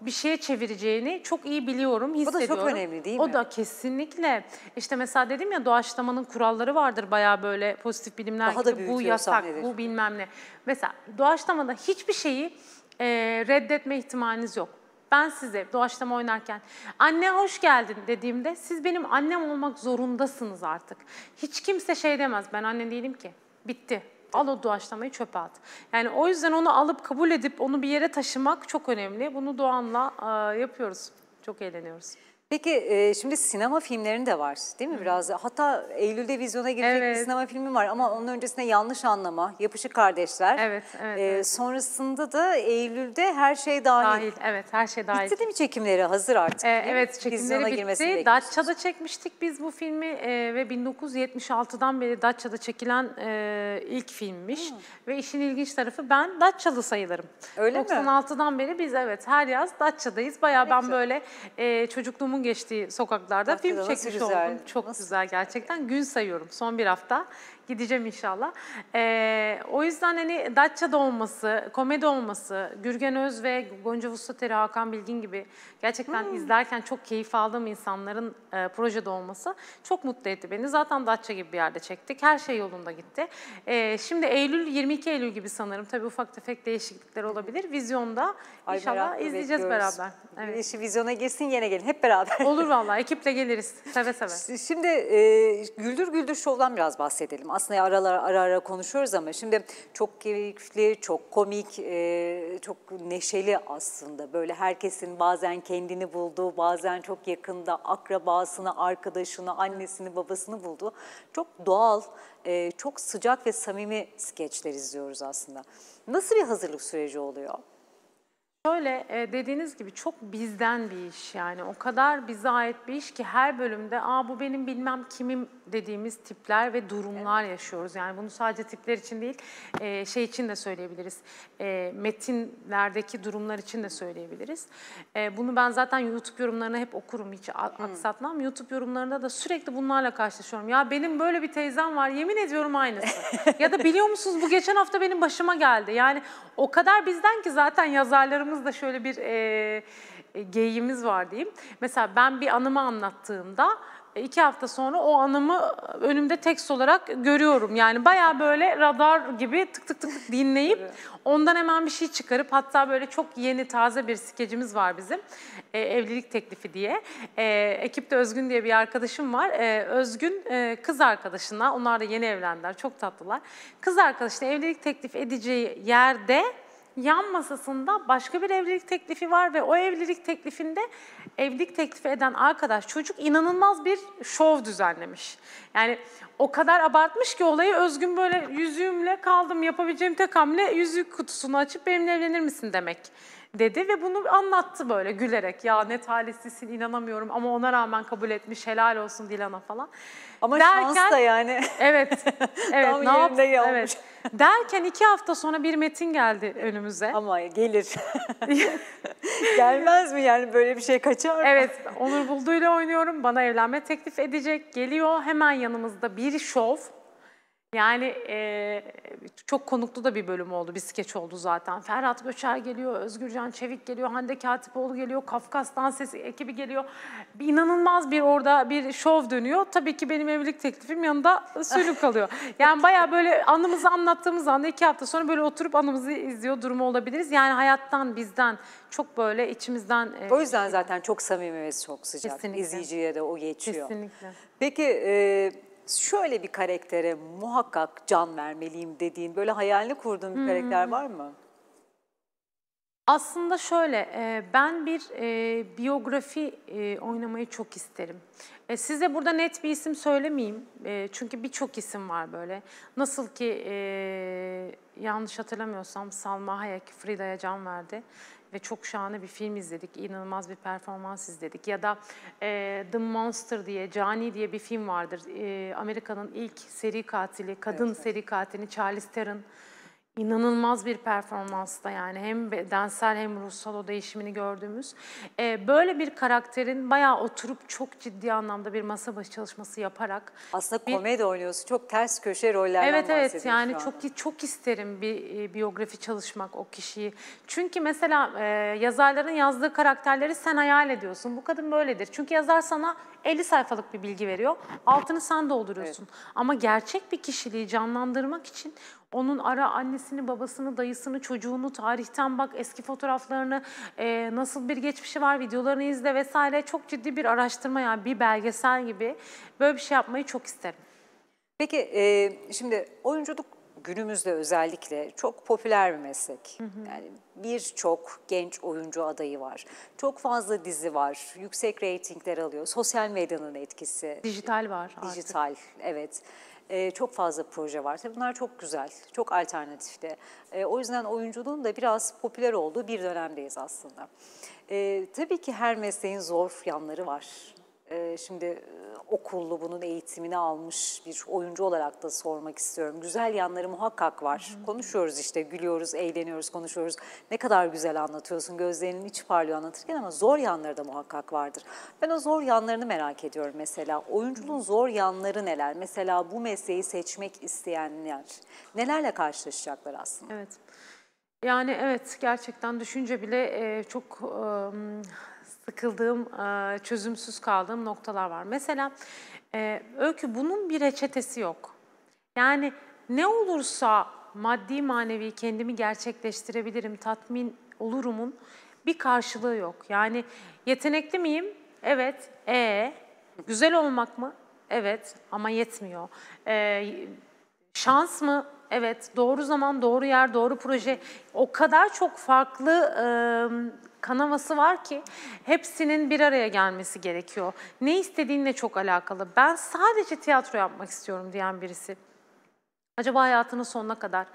bir şeye çevireceğini çok iyi biliyorum, hissediyorum. O da çok önemli değil mi? O da kesinlikle. İşte mesela dedim ya doğaçlamanın kuralları vardır bayağı böyle pozitif bilimler Daha gibi. bu yasak, sahnedir. bu bilmem ne. Mesela doğaçlamada hiçbir şeyi e, reddetme ihtimaliniz yok. Ben size doğaçlama oynarken anne hoş geldin dediğimde siz benim annem olmak zorundasınız artık. Hiç kimse şey demez ben anne değilim ki. Bitti. Al o doğaçlamayı çöpe at. Yani o yüzden onu alıp kabul edip onu bir yere taşımak çok önemli. Bunu Doğan'la ıı, yapıyoruz. Çok eğleniyoruz. Peki e, şimdi sinema filmlerin de var değil mi biraz? Hatta Eylül'de vizyona girecek Evet. bir sinema filmi var ama onun öncesinde Yanlış Anlama, Yapışık Kardeşler. Evet, evet, E, evet. Sonrasında da Eylül'de Her Şey Dahil. Dahil, evet her şey dahil. Bitti değil mi çekimleri? Hazır artık. Ee, evet Vizyona çekimleri bitti. bekliyoruz. Datça'da çekmiştik biz bu filmi e, ve 1976'dan beri Datça'da çekilen e, ilk filmmiş. Ve işin ilginç tarafı ben Datçalı sayılırım. Öyle mi? 96'dan beri biz evet her yaz Datça'dayız. baya ben böyle e, çocukluğumun geçtiği sokaklarda Hakikaten film nasıl çekmiş oldum. Çok nasıl? güzel gerçekten. Gün sayıyorum son bir hafta. Gideceğim inşallah. Ee, o yüzden hani Datça'da olması, komedi olması, Gürgen Öz ve Gonca Vuslateri, Hakan Bilgin gibi gerçekten hmm. izlerken çok keyif aldığım insanların e, projede olması çok mutlu etti beni. Zaten Datça gibi bir yerde çektik. Her şey yolunda gitti. Ee, şimdi Eylül, 22 Eylül gibi sanırım. Tabii ufak tefek değişiklikler olabilir. Vizyonda Ay, inşallah izleyeceğiz bekliyoruz. beraber. Evet. Güneşi vizyona girsin yine gelin. Hep beraber. Olur vallahi ekiple geliriz. Seve seve. Şimdi e, Güldür Güldür Şov'dan biraz bahsedelim aslında aralara ara ara konuşuyoruz ama şimdi çok keyifli, çok komik, e, çok neşeli aslında. Böyle herkesin bazen kendini bulduğu, bazen çok yakında akrabasını, arkadaşını, annesini, babasını bulduğu çok doğal, e, çok sıcak ve samimi skeçler izliyoruz aslında. Nasıl bir hazırlık süreci oluyor? Şöyle e, dediğiniz gibi çok bizden bir iş yani o kadar bize ait bir iş ki her bölümde aa bu benim bilmem kimim dediğimiz tipler ve durumlar evet. yaşıyoruz. Yani bunu sadece tipler için değil e, şey için de söyleyebiliriz e, metinlerdeki durumlar için de söyleyebiliriz. Bunu ben zaten YouTube yorumlarına hep okurum hiç aksatmam. Hmm. YouTube yorumlarında da sürekli bunlarla karşılaşıyorum. Ya benim böyle bir teyzem var yemin ediyorum aynısı. ya da biliyor musunuz bu geçen hafta benim başıma geldi. Yani o kadar bizden ki zaten yazarlarımız aramızda şöyle bir e, e, var diyeyim. Mesela ben bir anımı anlattığımda e, iki hafta sonra o anımı önümde tekst olarak görüyorum. Yani baya böyle radar gibi tık tık tık, tık dinleyip ondan hemen bir şey çıkarıp hatta böyle çok yeni taze bir skecimiz var bizim e, evlilik teklifi diye. E, ekipte Özgün diye bir arkadaşım var. E, Özgün e, kız arkadaşına onlar da yeni evlendiler çok tatlılar. Kız arkadaşına evlilik teklif edeceği yerde yan masasında başka bir evlilik teklifi var ve o evlilik teklifinde evlilik teklifi eden arkadaş çocuk inanılmaz bir şov düzenlemiş. Yani o kadar abartmış ki olayı Özgün böyle yüzüğümle kaldım yapabileceğim tek hamle yüzük kutusunu açıp benimle evlenir misin demek dedi ve bunu anlattı böyle gülerek. Ya ne talihsizsin inanamıyorum ama ona rağmen kabul etmiş helal olsun Dilan'a falan. Ama derken, şans da yani. Evet. evet Tam ne yerinde yap, evet. Derken iki hafta sonra bir metin geldi önümüze. Ama gelir. Gelmez mi yani böyle bir şey kaçar mı? Evet. Onur Buldu'yla oynuyorum. Bana evlenme teklif edecek. Geliyor hemen yanımızda bir şov. Yani e, çok konuklu da bir bölüm oldu, bir skeç oldu zaten. Ferhat Göçer geliyor, Özgürcan Çevik geliyor, Hande Katipoğlu geliyor, Kafkas Dans ekibi geliyor. Bir, inanılmaz bir orada bir şov dönüyor. Tabii ki benim evlilik teklifim yanında sülük kalıyor. Yani baya böyle anımızı anlattığımız anda iki hafta sonra böyle oturup anımızı izliyor durumu olabiliriz. Yani hayattan, bizden çok böyle içimizden... E, o yüzden zaten çok samimi ve çok sıcak. Kesinlikle. İzleyiciye de o geçiyor. Kesinlikle. Peki... E, şöyle bir karaktere muhakkak can vermeliyim dediğin, böyle hayalini kurduğun bir hmm. karakter var mı? Aslında şöyle, e, ben bir e, biyografi e, oynamayı çok isterim. Size burada net bir isim söylemeyeyim. Çünkü birçok isim var böyle. Nasıl ki yanlış hatırlamıyorsam Salma Hayek, Frida'ya can verdi ve çok şahane bir film izledik. inanılmaz bir performans izledik. Ya da e, The Monster diye, Cani diye bir film vardır. E, Amerika'nın ilk seri katili, kadın evet, evet. seri katili Charles Theron İnanılmaz bir performansta yani hem bedensel hem ruhsal o değişimini gördüğümüz. Ee, böyle bir karakterin bayağı oturup çok ciddi anlamda bir masa başı çalışması yaparak. Aslında bir, komedi oynuyorsun çok ters köşe rollerden Evet evet yani çok çok isterim bir e, biyografi çalışmak o kişiyi. Çünkü mesela e, yazarların yazdığı karakterleri sen hayal ediyorsun. Bu kadın böyledir. Çünkü yazar sana 50 sayfalık bir bilgi veriyor. Altını sen dolduruyorsun. Evet. Ama gerçek bir kişiliği canlandırmak için onun ara annesini, babasını, dayısını, çocuğunu, tarihten bak, eski fotoğraflarını, e, nasıl bir geçmişi var, videolarını izle vesaire. Çok ciddi bir araştırma yani bir belgesel gibi. Böyle bir şey yapmayı çok isterim. Peki e, şimdi oyunculuk günümüzde özellikle çok popüler bir meslek. Hı hı. Yani birçok genç oyuncu adayı var. Çok fazla dizi var. Yüksek reytingler alıyor. Sosyal medyanın etkisi. Dijital var artık. Dijital, evet. Ee, çok fazla proje var. Tabii bunlar çok güzel, çok alternatifte. Ee, o yüzden oyunculuğun da biraz popüler olduğu bir dönemdeyiz aslında. Ee, tabii ki her mesleğin zor yanları var. Ee, şimdi e, okullu bunun eğitimini almış bir oyuncu olarak da sormak istiyorum. Güzel yanları muhakkak var. Hı. Konuşuyoruz işte, gülüyoruz, eğleniyoruz, konuşuyoruz. Ne kadar güzel anlatıyorsun, gözlerinin iç parlıyor anlatırken ama zor yanları da muhakkak vardır. Ben o zor yanlarını merak ediyorum mesela. Oyunculuğun zor yanları neler? Mesela bu mesleği seçmek isteyenler nelerle karşılaşacaklar aslında? Evet. Yani evet gerçekten düşünce bile e, çok e, sıkıldığım, e, çözümsüz kaldığım noktalar var. Mesela e, Öykü bunun bir reçetesi yok. Yani ne olursa maddi manevi kendimi gerçekleştirebilirim, tatmin olurumun bir karşılığı yok. Yani yetenekli miyim? Evet. E ee, güzel olmak mı? Evet ama yetmiyor. Ee, şans mı? Evet. Doğru zaman, doğru yer, doğru proje. O kadar çok farklı e, kanaması var ki hepsinin bir araya gelmesi gerekiyor. Ne istediğinle çok alakalı. Ben sadece tiyatro yapmak istiyorum diyen birisi. Acaba hayatının sonuna kadar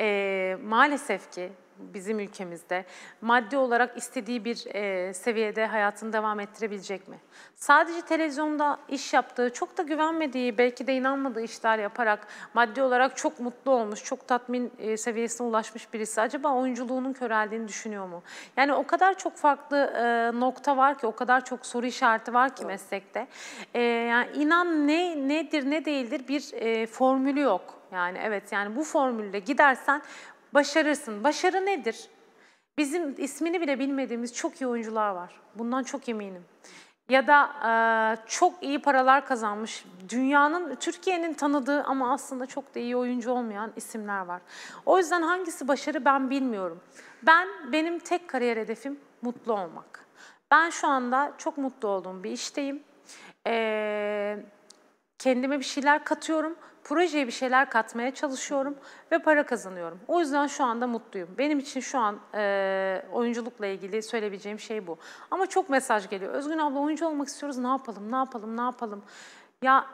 e, maalesef ki bizim ülkemizde maddi olarak istediği bir e, seviyede hayatını devam ettirebilecek mi? Sadece televizyonda iş yaptığı, çok da güvenmediği, belki de inanmadığı işler yaparak maddi olarak çok mutlu olmuş, çok tatmin e, seviyesine ulaşmış birisi acaba oyunculuğunun köreldiğini düşünüyor mu? Yani o kadar çok farklı e, nokta var ki, o kadar çok soru işareti var ki meslekte. E, yani inan ne nedir ne değildir bir e, formülü yok. Yani evet yani bu formülle gidersen Başarırsın. Başarı nedir? Bizim ismini bile bilmediğimiz çok iyi oyuncular var. Bundan çok eminim. Ya da e, çok iyi paralar kazanmış, dünyanın, Türkiye'nin tanıdığı ama aslında çok da iyi oyuncu olmayan isimler var. O yüzden hangisi başarı ben bilmiyorum. Ben, benim tek kariyer hedefim mutlu olmak. Ben şu anda çok mutlu olduğum bir işteyim. Ee, kendime bir şeyler katıyorum projeye bir şeyler katmaya çalışıyorum ve para kazanıyorum. O yüzden şu anda mutluyum. Benim için şu an e, oyunculukla ilgili söyleyebileceğim şey bu. Ama çok mesaj geliyor. Özgün abla oyuncu olmak istiyoruz ne yapalım, ne yapalım, ne yapalım. Ya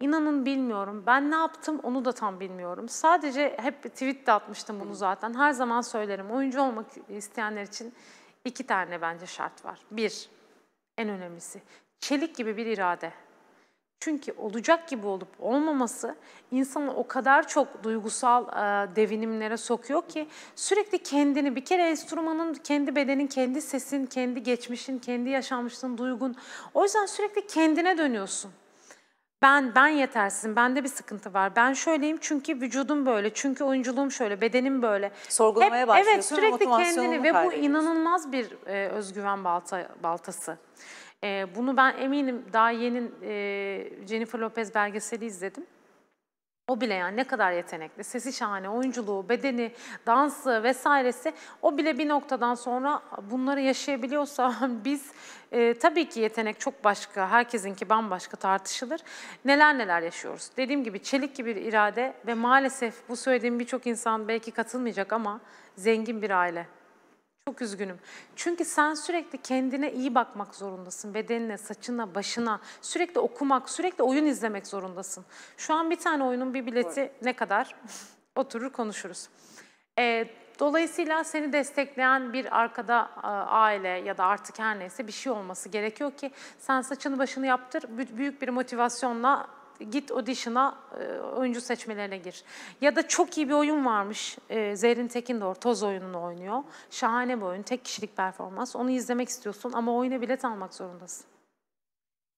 inanın bilmiyorum. Ben ne yaptım onu da tam bilmiyorum. Sadece hep tweet de atmıştım bunu zaten. Her zaman söylerim. Oyuncu olmak isteyenler için iki tane bence şart var. Bir, en önemlisi. Çelik gibi bir irade. Çünkü olacak gibi olup olmaması insanı o kadar çok duygusal e, devinimlere sokuyor ki sürekli kendini bir kere enstrümanın kendi bedenin, kendi sesin, kendi geçmişin, kendi yaşanmışlığın, duygun. O yüzden sürekli kendine dönüyorsun. Ben ben yetersizim, bende bir sıkıntı var. Ben şöyleyim çünkü vücudum böyle, çünkü oyunculuğum şöyle, bedenim böyle. Sorgulamaya Hep, başlıyorsun. Evet, sürekli kendini ve bu inanılmaz bir e, özgüven balta, baltası. E, bunu ben eminim daha yeni e, Jennifer Lopez belgeseli izledim. O bile yani ne kadar yetenekli. Sesi şahane, oyunculuğu, bedeni, dansı vesairesi. O bile bir noktadan sonra bunları yaşayabiliyorsa biz e, tabii ki yetenek çok başka, herkesinki bambaşka tartışılır. Neler neler yaşıyoruz. Dediğim gibi çelik gibi bir irade ve maalesef bu söylediğim birçok insan belki katılmayacak ama zengin bir aile çok üzgünüm. Çünkü sen sürekli kendine iyi bakmak zorundasın. Bedenine, saçına, başına. Sürekli okumak, sürekli oyun izlemek zorundasın. Şu an bir tane oyunun bir bileti evet. ne kadar? Oturur konuşuruz. Ee, dolayısıyla seni destekleyen bir arkada aile ya da artık her neyse bir şey olması gerekiyor ki sen saçını başını yaptır büyük bir motivasyonla git audition'a e, oyuncu seçmelerine gir. Ya da çok iyi bir oyun varmış. E, Zerrin Tekin de toz oyununu oynuyor. Şahane bir oyun. Tek kişilik performans. Onu izlemek istiyorsun ama oyuna bilet almak zorundasın.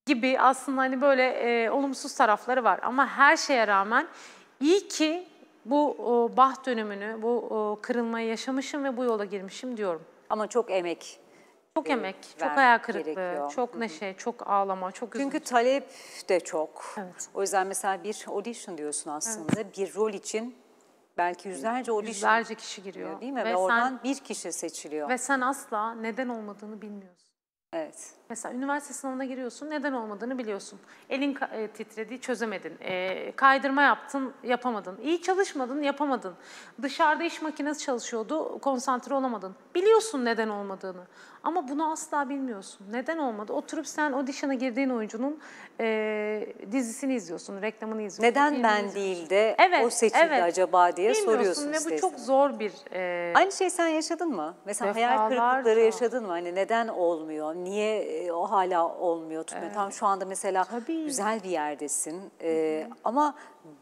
Gibi aslında hani böyle e, olumsuz tarafları var. Ama her şeye rağmen iyi ki bu o, baht dönümünü, bu o, kırılmayı yaşamışım ve bu yola girmişim diyorum. Ama çok emek çok e, emek, çok ayak kırıklığı, gerekiyor. çok neşe, çok ağlama, çok üzüntü. Çünkü talep de çok. Evet. O yüzden mesela bir audition diyorsun aslında. Evet. Bir rol için belki yüzlerce audition. Yüzlerce kişi giriyor. Değil mi? Ve, Ve sen, oradan bir kişi seçiliyor. Ve sen asla neden olmadığını bilmiyorsun. Evet. Mesela üniversite sınavına giriyorsun, neden olmadığını biliyorsun. Elin e, titredi, çözemedin. E, kaydırma yaptın, yapamadın. İyi çalışmadın, yapamadın. Dışarıda iş makinesi çalışıyordu, konsantre olamadın. Biliyorsun neden olmadığını. Ama bunu asla bilmiyorsun. Neden olmadı? Oturup sen audition'a girdiğin oyuncunun e, dizisini izliyorsun, reklamını izliyorsun. Neden ben izliyorsun. değil de evet, o seçildi evet. acaba diye soruyorsun. Ve bu çok zor bir... E, Aynı şey sen yaşadın mı? Mesela hayal kırıklıkları yaşadın mı? Hani neden olmuyor? Niye o hala olmuyor? Evet. Tam şu anda mesela Tabii. güzel bir yerdesin. E, ama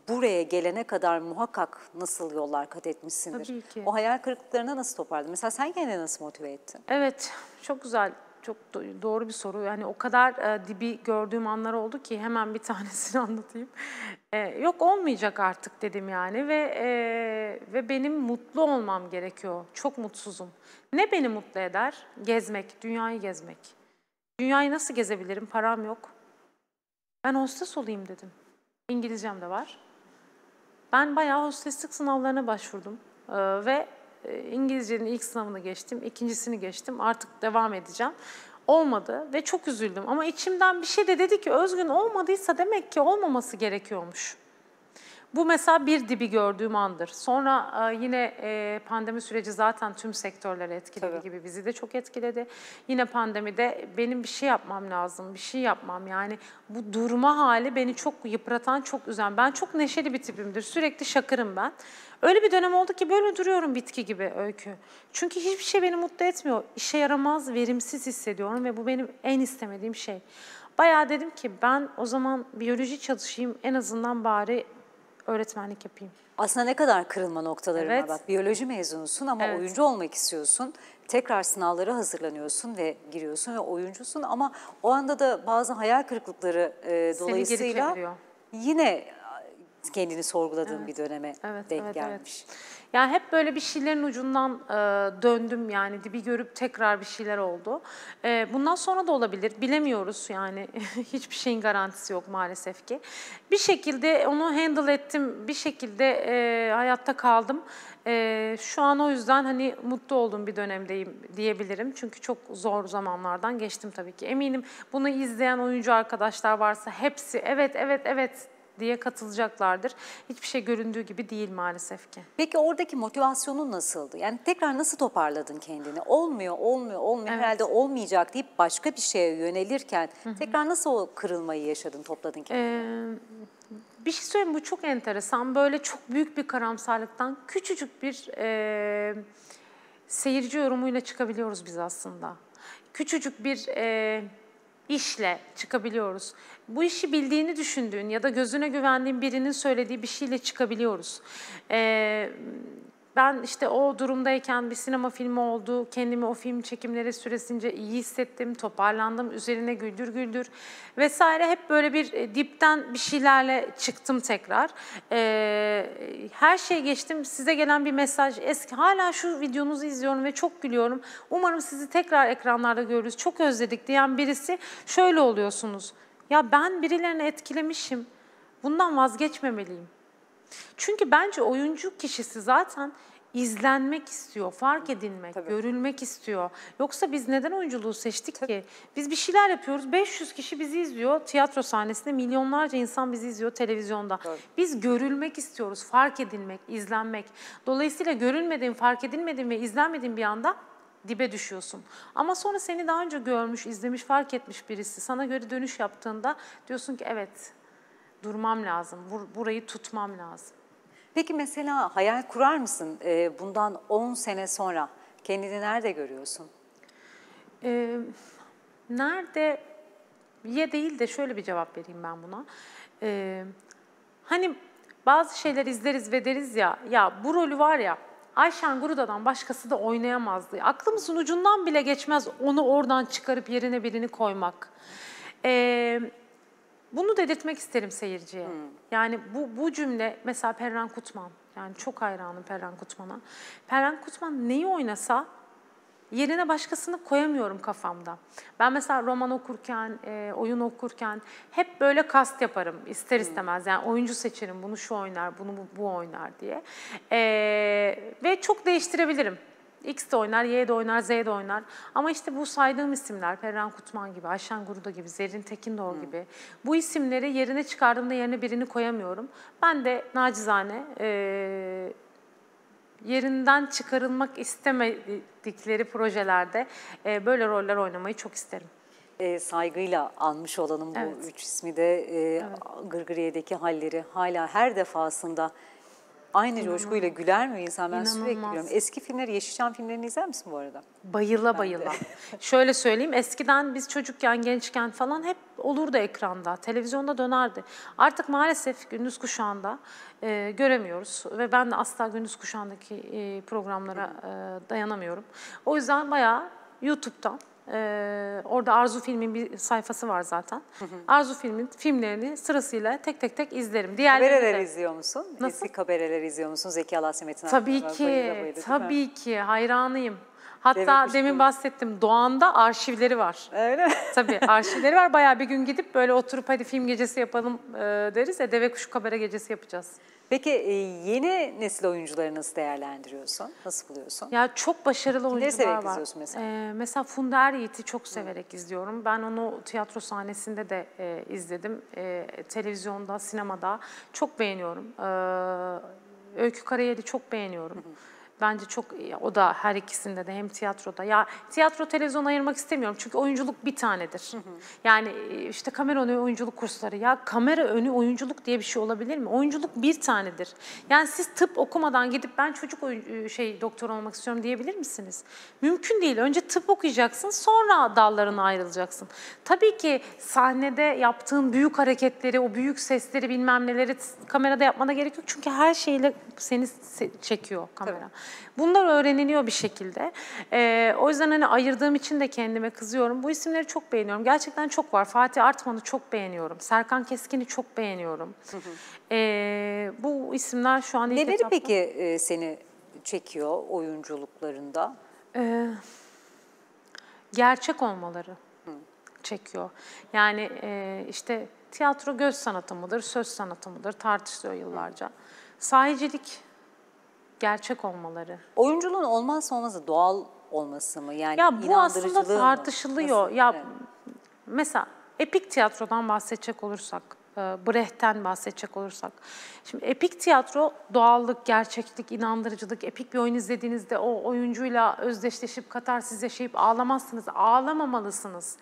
buraya gelene kadar muhakkak nasıl yollar kat etmişsindir. Tabii ki. O hayal kırıklıklarına nasıl toparladın? Mesela sen kendini nasıl motive ettin? Evet, çok güzel, çok doğru bir soru. Yani o kadar e, dibi gördüğüm anlar oldu ki hemen bir tanesini anlatayım. E, yok olmayacak artık dedim yani ve e, ve benim mutlu olmam gerekiyor. Çok mutsuzum. Ne beni mutlu eder? Gezmek, dünyayı gezmek. Dünyayı nasıl gezebilirim? Param yok. Ben hostes olayım dedim. İngilizcem de var. Ben bayağı hosteslik sınavlarına başvurdum. Ee, ve ee, İngilizcenin ilk sınavını geçtim, ikincisini geçtim. Artık devam edeceğim. Olmadı ve çok üzüldüm ama içimden bir şey de dedi ki Özgün olmadıysa demek ki olmaması gerekiyormuş. Bu mesela bir dibi gördüğüm andır. Sonra e, yine e, pandemi süreci zaten tüm sektörleri etkiledi Tabii. gibi bizi de çok etkiledi. Yine pandemide benim bir şey yapmam lazım, bir şey yapmam. Yani bu durma hali beni çok yıpratan, çok üzen. Ben çok neşeli bir tipimdir. Sürekli şakırım ben. Öyle bir dönem oldu ki böyle duruyorum bitki gibi öykü. Çünkü hiçbir şey beni mutlu etmiyor. İşe yaramaz, verimsiz hissediyorum ve bu benim en istemediğim şey. Bayağı dedim ki ben o zaman biyoloji çalışayım en azından bari öğretmenlik yapayım. Aslında ne kadar kırılma noktaları evet. var. Bak biyoloji mezunusun ama evet. oyuncu olmak istiyorsun. Tekrar sınavlara hazırlanıyorsun ve giriyorsun ve oyuncusun ama o anda da bazı hayal kırıklıkları e, dolayısıyla yine kendini sorguladığım evet. bir döneme evet, denk evet, gelmiş. Evet. Yani hep böyle bir şeylerin ucundan e, döndüm yani dibi görüp tekrar bir şeyler oldu. E, bundan sonra da olabilir bilemiyoruz yani hiçbir şeyin garantisi yok maalesef ki. Bir şekilde onu handle ettim bir şekilde e, hayatta kaldım. E, şu an o yüzden hani mutlu olduğum bir dönemdeyim diyebilirim. Çünkü çok zor zamanlardan geçtim tabii ki. Eminim bunu izleyen oyuncu arkadaşlar varsa hepsi evet evet evet diye katılacaklardır. Hiçbir şey göründüğü gibi değil maalesef ki. Peki oradaki motivasyonun nasıldı? Yani tekrar nasıl toparladın kendini? Olmuyor, olmuyor, olmuyor. Evet. Herhalde olmayacak deyip başka bir şeye yönelirken Hı -hı. tekrar nasıl o kırılmayı yaşadın, topladın kendini? Ee, bir şey söyleyeyim bu çok enteresan. Böyle çok büyük bir karamsarlıktan küçücük bir e, seyirci yorumuyla çıkabiliyoruz biz aslında. Küçücük bir e, işle çıkabiliyoruz. Bu işi bildiğini düşündüğün ya da gözüne güvendiğin birinin söylediği bir şeyle çıkabiliyoruz. Ee, ben işte o durumdayken bir sinema filmi oldu. Kendimi o film çekimleri süresince iyi hissettim, toparlandım. Üzerine güldür güldür vesaire. Hep böyle bir e, dipten bir şeylerle çıktım tekrar. Ee, her şeye geçtim. Size gelen bir mesaj. Eski hala şu videonuzu izliyorum ve çok gülüyorum. Umarım sizi tekrar ekranlarda görürüz. Çok özledik diyen birisi şöyle oluyorsunuz. Ya ben birilerini etkilemişim. Bundan vazgeçmemeliyim. Çünkü bence oyuncu kişisi zaten izlenmek istiyor, fark edilmek, Tabii. görülmek istiyor. Yoksa biz neden oyunculuğu seçtik Tabii. ki? Biz bir şeyler yapıyoruz, 500 kişi bizi izliyor tiyatro sahnesinde, milyonlarca insan bizi izliyor televizyonda. Tabii. Biz görülmek istiyoruz, fark edilmek, izlenmek. Dolayısıyla görülmediğin, fark edilmediğin ve izlenmediğin bir anda dibe düşüyorsun. Ama sonra seni daha önce görmüş, izlemiş, fark etmiş birisi sana göre dönüş yaptığında diyorsun ki evet durmam lazım, bur burayı tutmam lazım. Peki mesela hayal kurar mısın e, bundan 10 sene sonra? Kendini nerede görüyorsun? E, nerede? Ye değil de şöyle bir cevap vereyim ben buna. E, hani bazı şeyler izleriz ve deriz ya, ya bu rolü var ya Ayşen Guruda'dan başkası da oynayamazdı. diye. Aklımızın ucundan bile geçmez onu oradan çıkarıp yerine birini koymak. Ee, bunu dedirtmek isterim seyirciye. Hmm. Yani bu, bu cümle mesela Perran Kutman. Yani çok hayranım Perran Kutman'a. Perran Kutman neyi oynasa yerine başkasını koyamıyorum kafamda. Ben mesela roman okurken, e, oyun okurken hep böyle kast yaparım ister hmm. istemez. Yani oyuncu seçerim bunu şu oynar, bunu bu, bu oynar diye. E, ve çok değiştirebilirim. X de oynar, Y de oynar, Z de oynar. Ama işte bu saydığım isimler, Perran Kutman gibi, Ayşen Guruda gibi, Zerrin Tekindor hmm. gibi. Bu isimleri yerine çıkardığımda yerine birini koyamıyorum. Ben de nacizane e, yerinden çıkarılmak istemedikleri projelerde e, böyle roller oynamayı çok isterim e, saygıyla almış olanım bu evet. üç ismi de e, evet. Gırgıriye'deki halleri hala her defasında aynı coşkuyla güler mi insan? Ben İnanılmaz. sürekli gülüyorum. Eski filmleri, Yeşilçam filmlerini izler misin bu arada? Bayıla bayıla. Şöyle söyleyeyim, eskiden biz çocukken, gençken falan hep olurdu ekranda, televizyonda dönerdi. Artık maalesef gündüz kuşağında e, göremiyoruz ve ben de asla gündüz kuşağındaki e, programlara e, dayanamıyorum. O yüzden bayağı YouTube'dan ee, orada Arzu filmin bir sayfası var zaten. Arzu filmin filmlerini sırasıyla tek tek tek izlerim. Diğerleri Haberler de... izliyor musun? Nasıl? Eski haberler izliyor musun? Zeki Alasya Metin Tabii ki. Bayıda tabii ki. Hayranıyım. Hatta Devirmiş demin bahsettim Doğan'da arşivleri var. Öyle mi? Tabii arşivleri var. Bayağı bir gün gidip böyle oturup hadi film gecesi yapalım e, deriz ya deve kuşu kabare gecesi yapacağız. Peki e, yeni nesil oyuncuları nasıl değerlendiriyorsun? Nasıl buluyorsun? Ya çok başarılı Kimleri oyuncular severek izliyorsun mesela? Ee, mesela Funda Er Yiğit'i çok severek Hı. izliyorum. Ben onu tiyatro sahnesinde de e, izledim. E, televizyonda, sinemada. Çok beğeniyorum. E, Öykü Karayel'i çok beğeniyorum. hı. Bence çok e, o da her ikisinde de hem tiyatroda. Ya tiyatro televizyon ayırmak istemiyorum çünkü oyunculuk bir tanedir. Hı hı. Yani e, işte kamera önü oyunculuk kursları ya kamera önü oyunculuk diye bir şey olabilir mi? Oyunculuk bir tanedir. Yani siz tıp okumadan gidip ben çocuk oyun, e, şey doktor olmak istiyorum diyebilir misiniz? Mümkün değil. Önce tıp okuyacaksın sonra dallarına ayrılacaksın. Tabii ki sahnede yaptığın büyük hareketleri, o büyük sesleri bilmem neleri kamerada yapmana gerek yok. Çünkü her şeyle seni çekiyor kamera. Tabii. Bunlar öğreniliyor bir şekilde. E, o yüzden hani ayırdığım için de kendime kızıyorum. Bu isimleri çok beğeniyorum. Gerçekten çok var. Fatih Artman'ı çok beğeniyorum. Serkan Keskin'i çok beğeniyorum. E, bu isimler şu an ilk Neleri etapta... peki e, seni çekiyor oyunculuklarında? E, gerçek olmaları hı. çekiyor. Yani e, işte tiyatro göz sanatı mıdır, söz sanatı mıdır tartışılıyor yıllarca. Sahicilik gerçek olmaları. Oyunculuğun olmazsa olmazı doğal olması mı? Yani ya bu aslında tartışılıyor. Nasıl? Ya evet. mesela epik tiyatrodan bahsedecek olursak, e, Brecht'ten bahsedecek olursak. Şimdi epik tiyatro doğallık, gerçeklik, inandırıcılık. Epik bir oyun izlediğinizde o oyuncuyla özdeşleşip katarsiz yaşayıp ağlamazsınız. Ağlamamalısınız.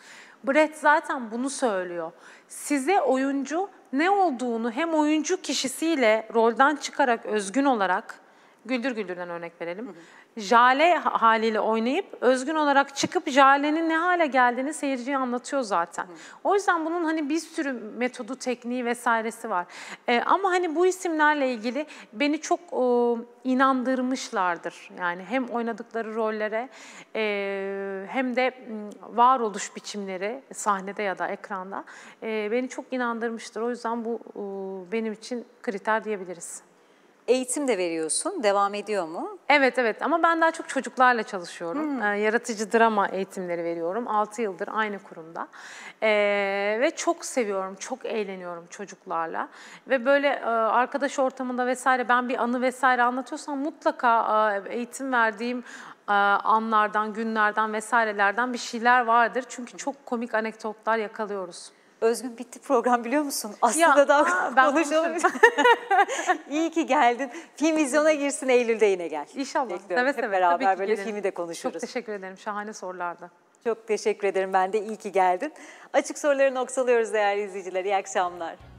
Brecht zaten bunu söylüyor. Size oyuncu ne olduğunu hem oyuncu kişisiyle rolden çıkarak özgün olarak Güldür Güldür'den örnek verelim. Hı hı. Jale haliyle oynayıp özgün olarak çıkıp Jale'nin ne hale geldiğini seyirciye anlatıyor zaten. Hı. O yüzden bunun hani bir sürü metodu, tekniği vesairesi var. Ee, ama hani bu isimlerle ilgili beni çok e, inandırmışlardır. Yani hem oynadıkları rollere e, hem de varoluş biçimleri sahnede ya da ekranda e, beni çok inandırmıştır. O yüzden bu e, benim için kriter diyebiliriz. Eğitim de veriyorsun. Devam ediyor mu? Evet evet ama ben daha çok çocuklarla çalışıyorum. Hmm. Ee, yaratıcı drama eğitimleri veriyorum. 6 yıldır aynı kurumda. Ee, ve çok seviyorum, çok eğleniyorum çocuklarla. Ve böyle e, arkadaş ortamında vesaire ben bir anı vesaire anlatıyorsam mutlaka e, eğitim verdiğim e, anlardan, günlerden vesairelerden bir şeyler vardır. Çünkü çok komik anekdotlar yakalıyoruz. Özgün bitti program biliyor musun? Aslında ya, daha aa, konuşalım. İyi ki geldin. Film vizyona girsin Eylül'de yine gel. İnşallah. Bekliyorum. Seve Hep seve. beraber Tabii böyle gelelim. filmi de konuşuruz. Çok teşekkür ederim. Şahane sorulardı. Çok teşekkür ederim ben de. İyi ki geldin. Açık soruları noktalıyoruz değerli izleyiciler. İyi akşamlar.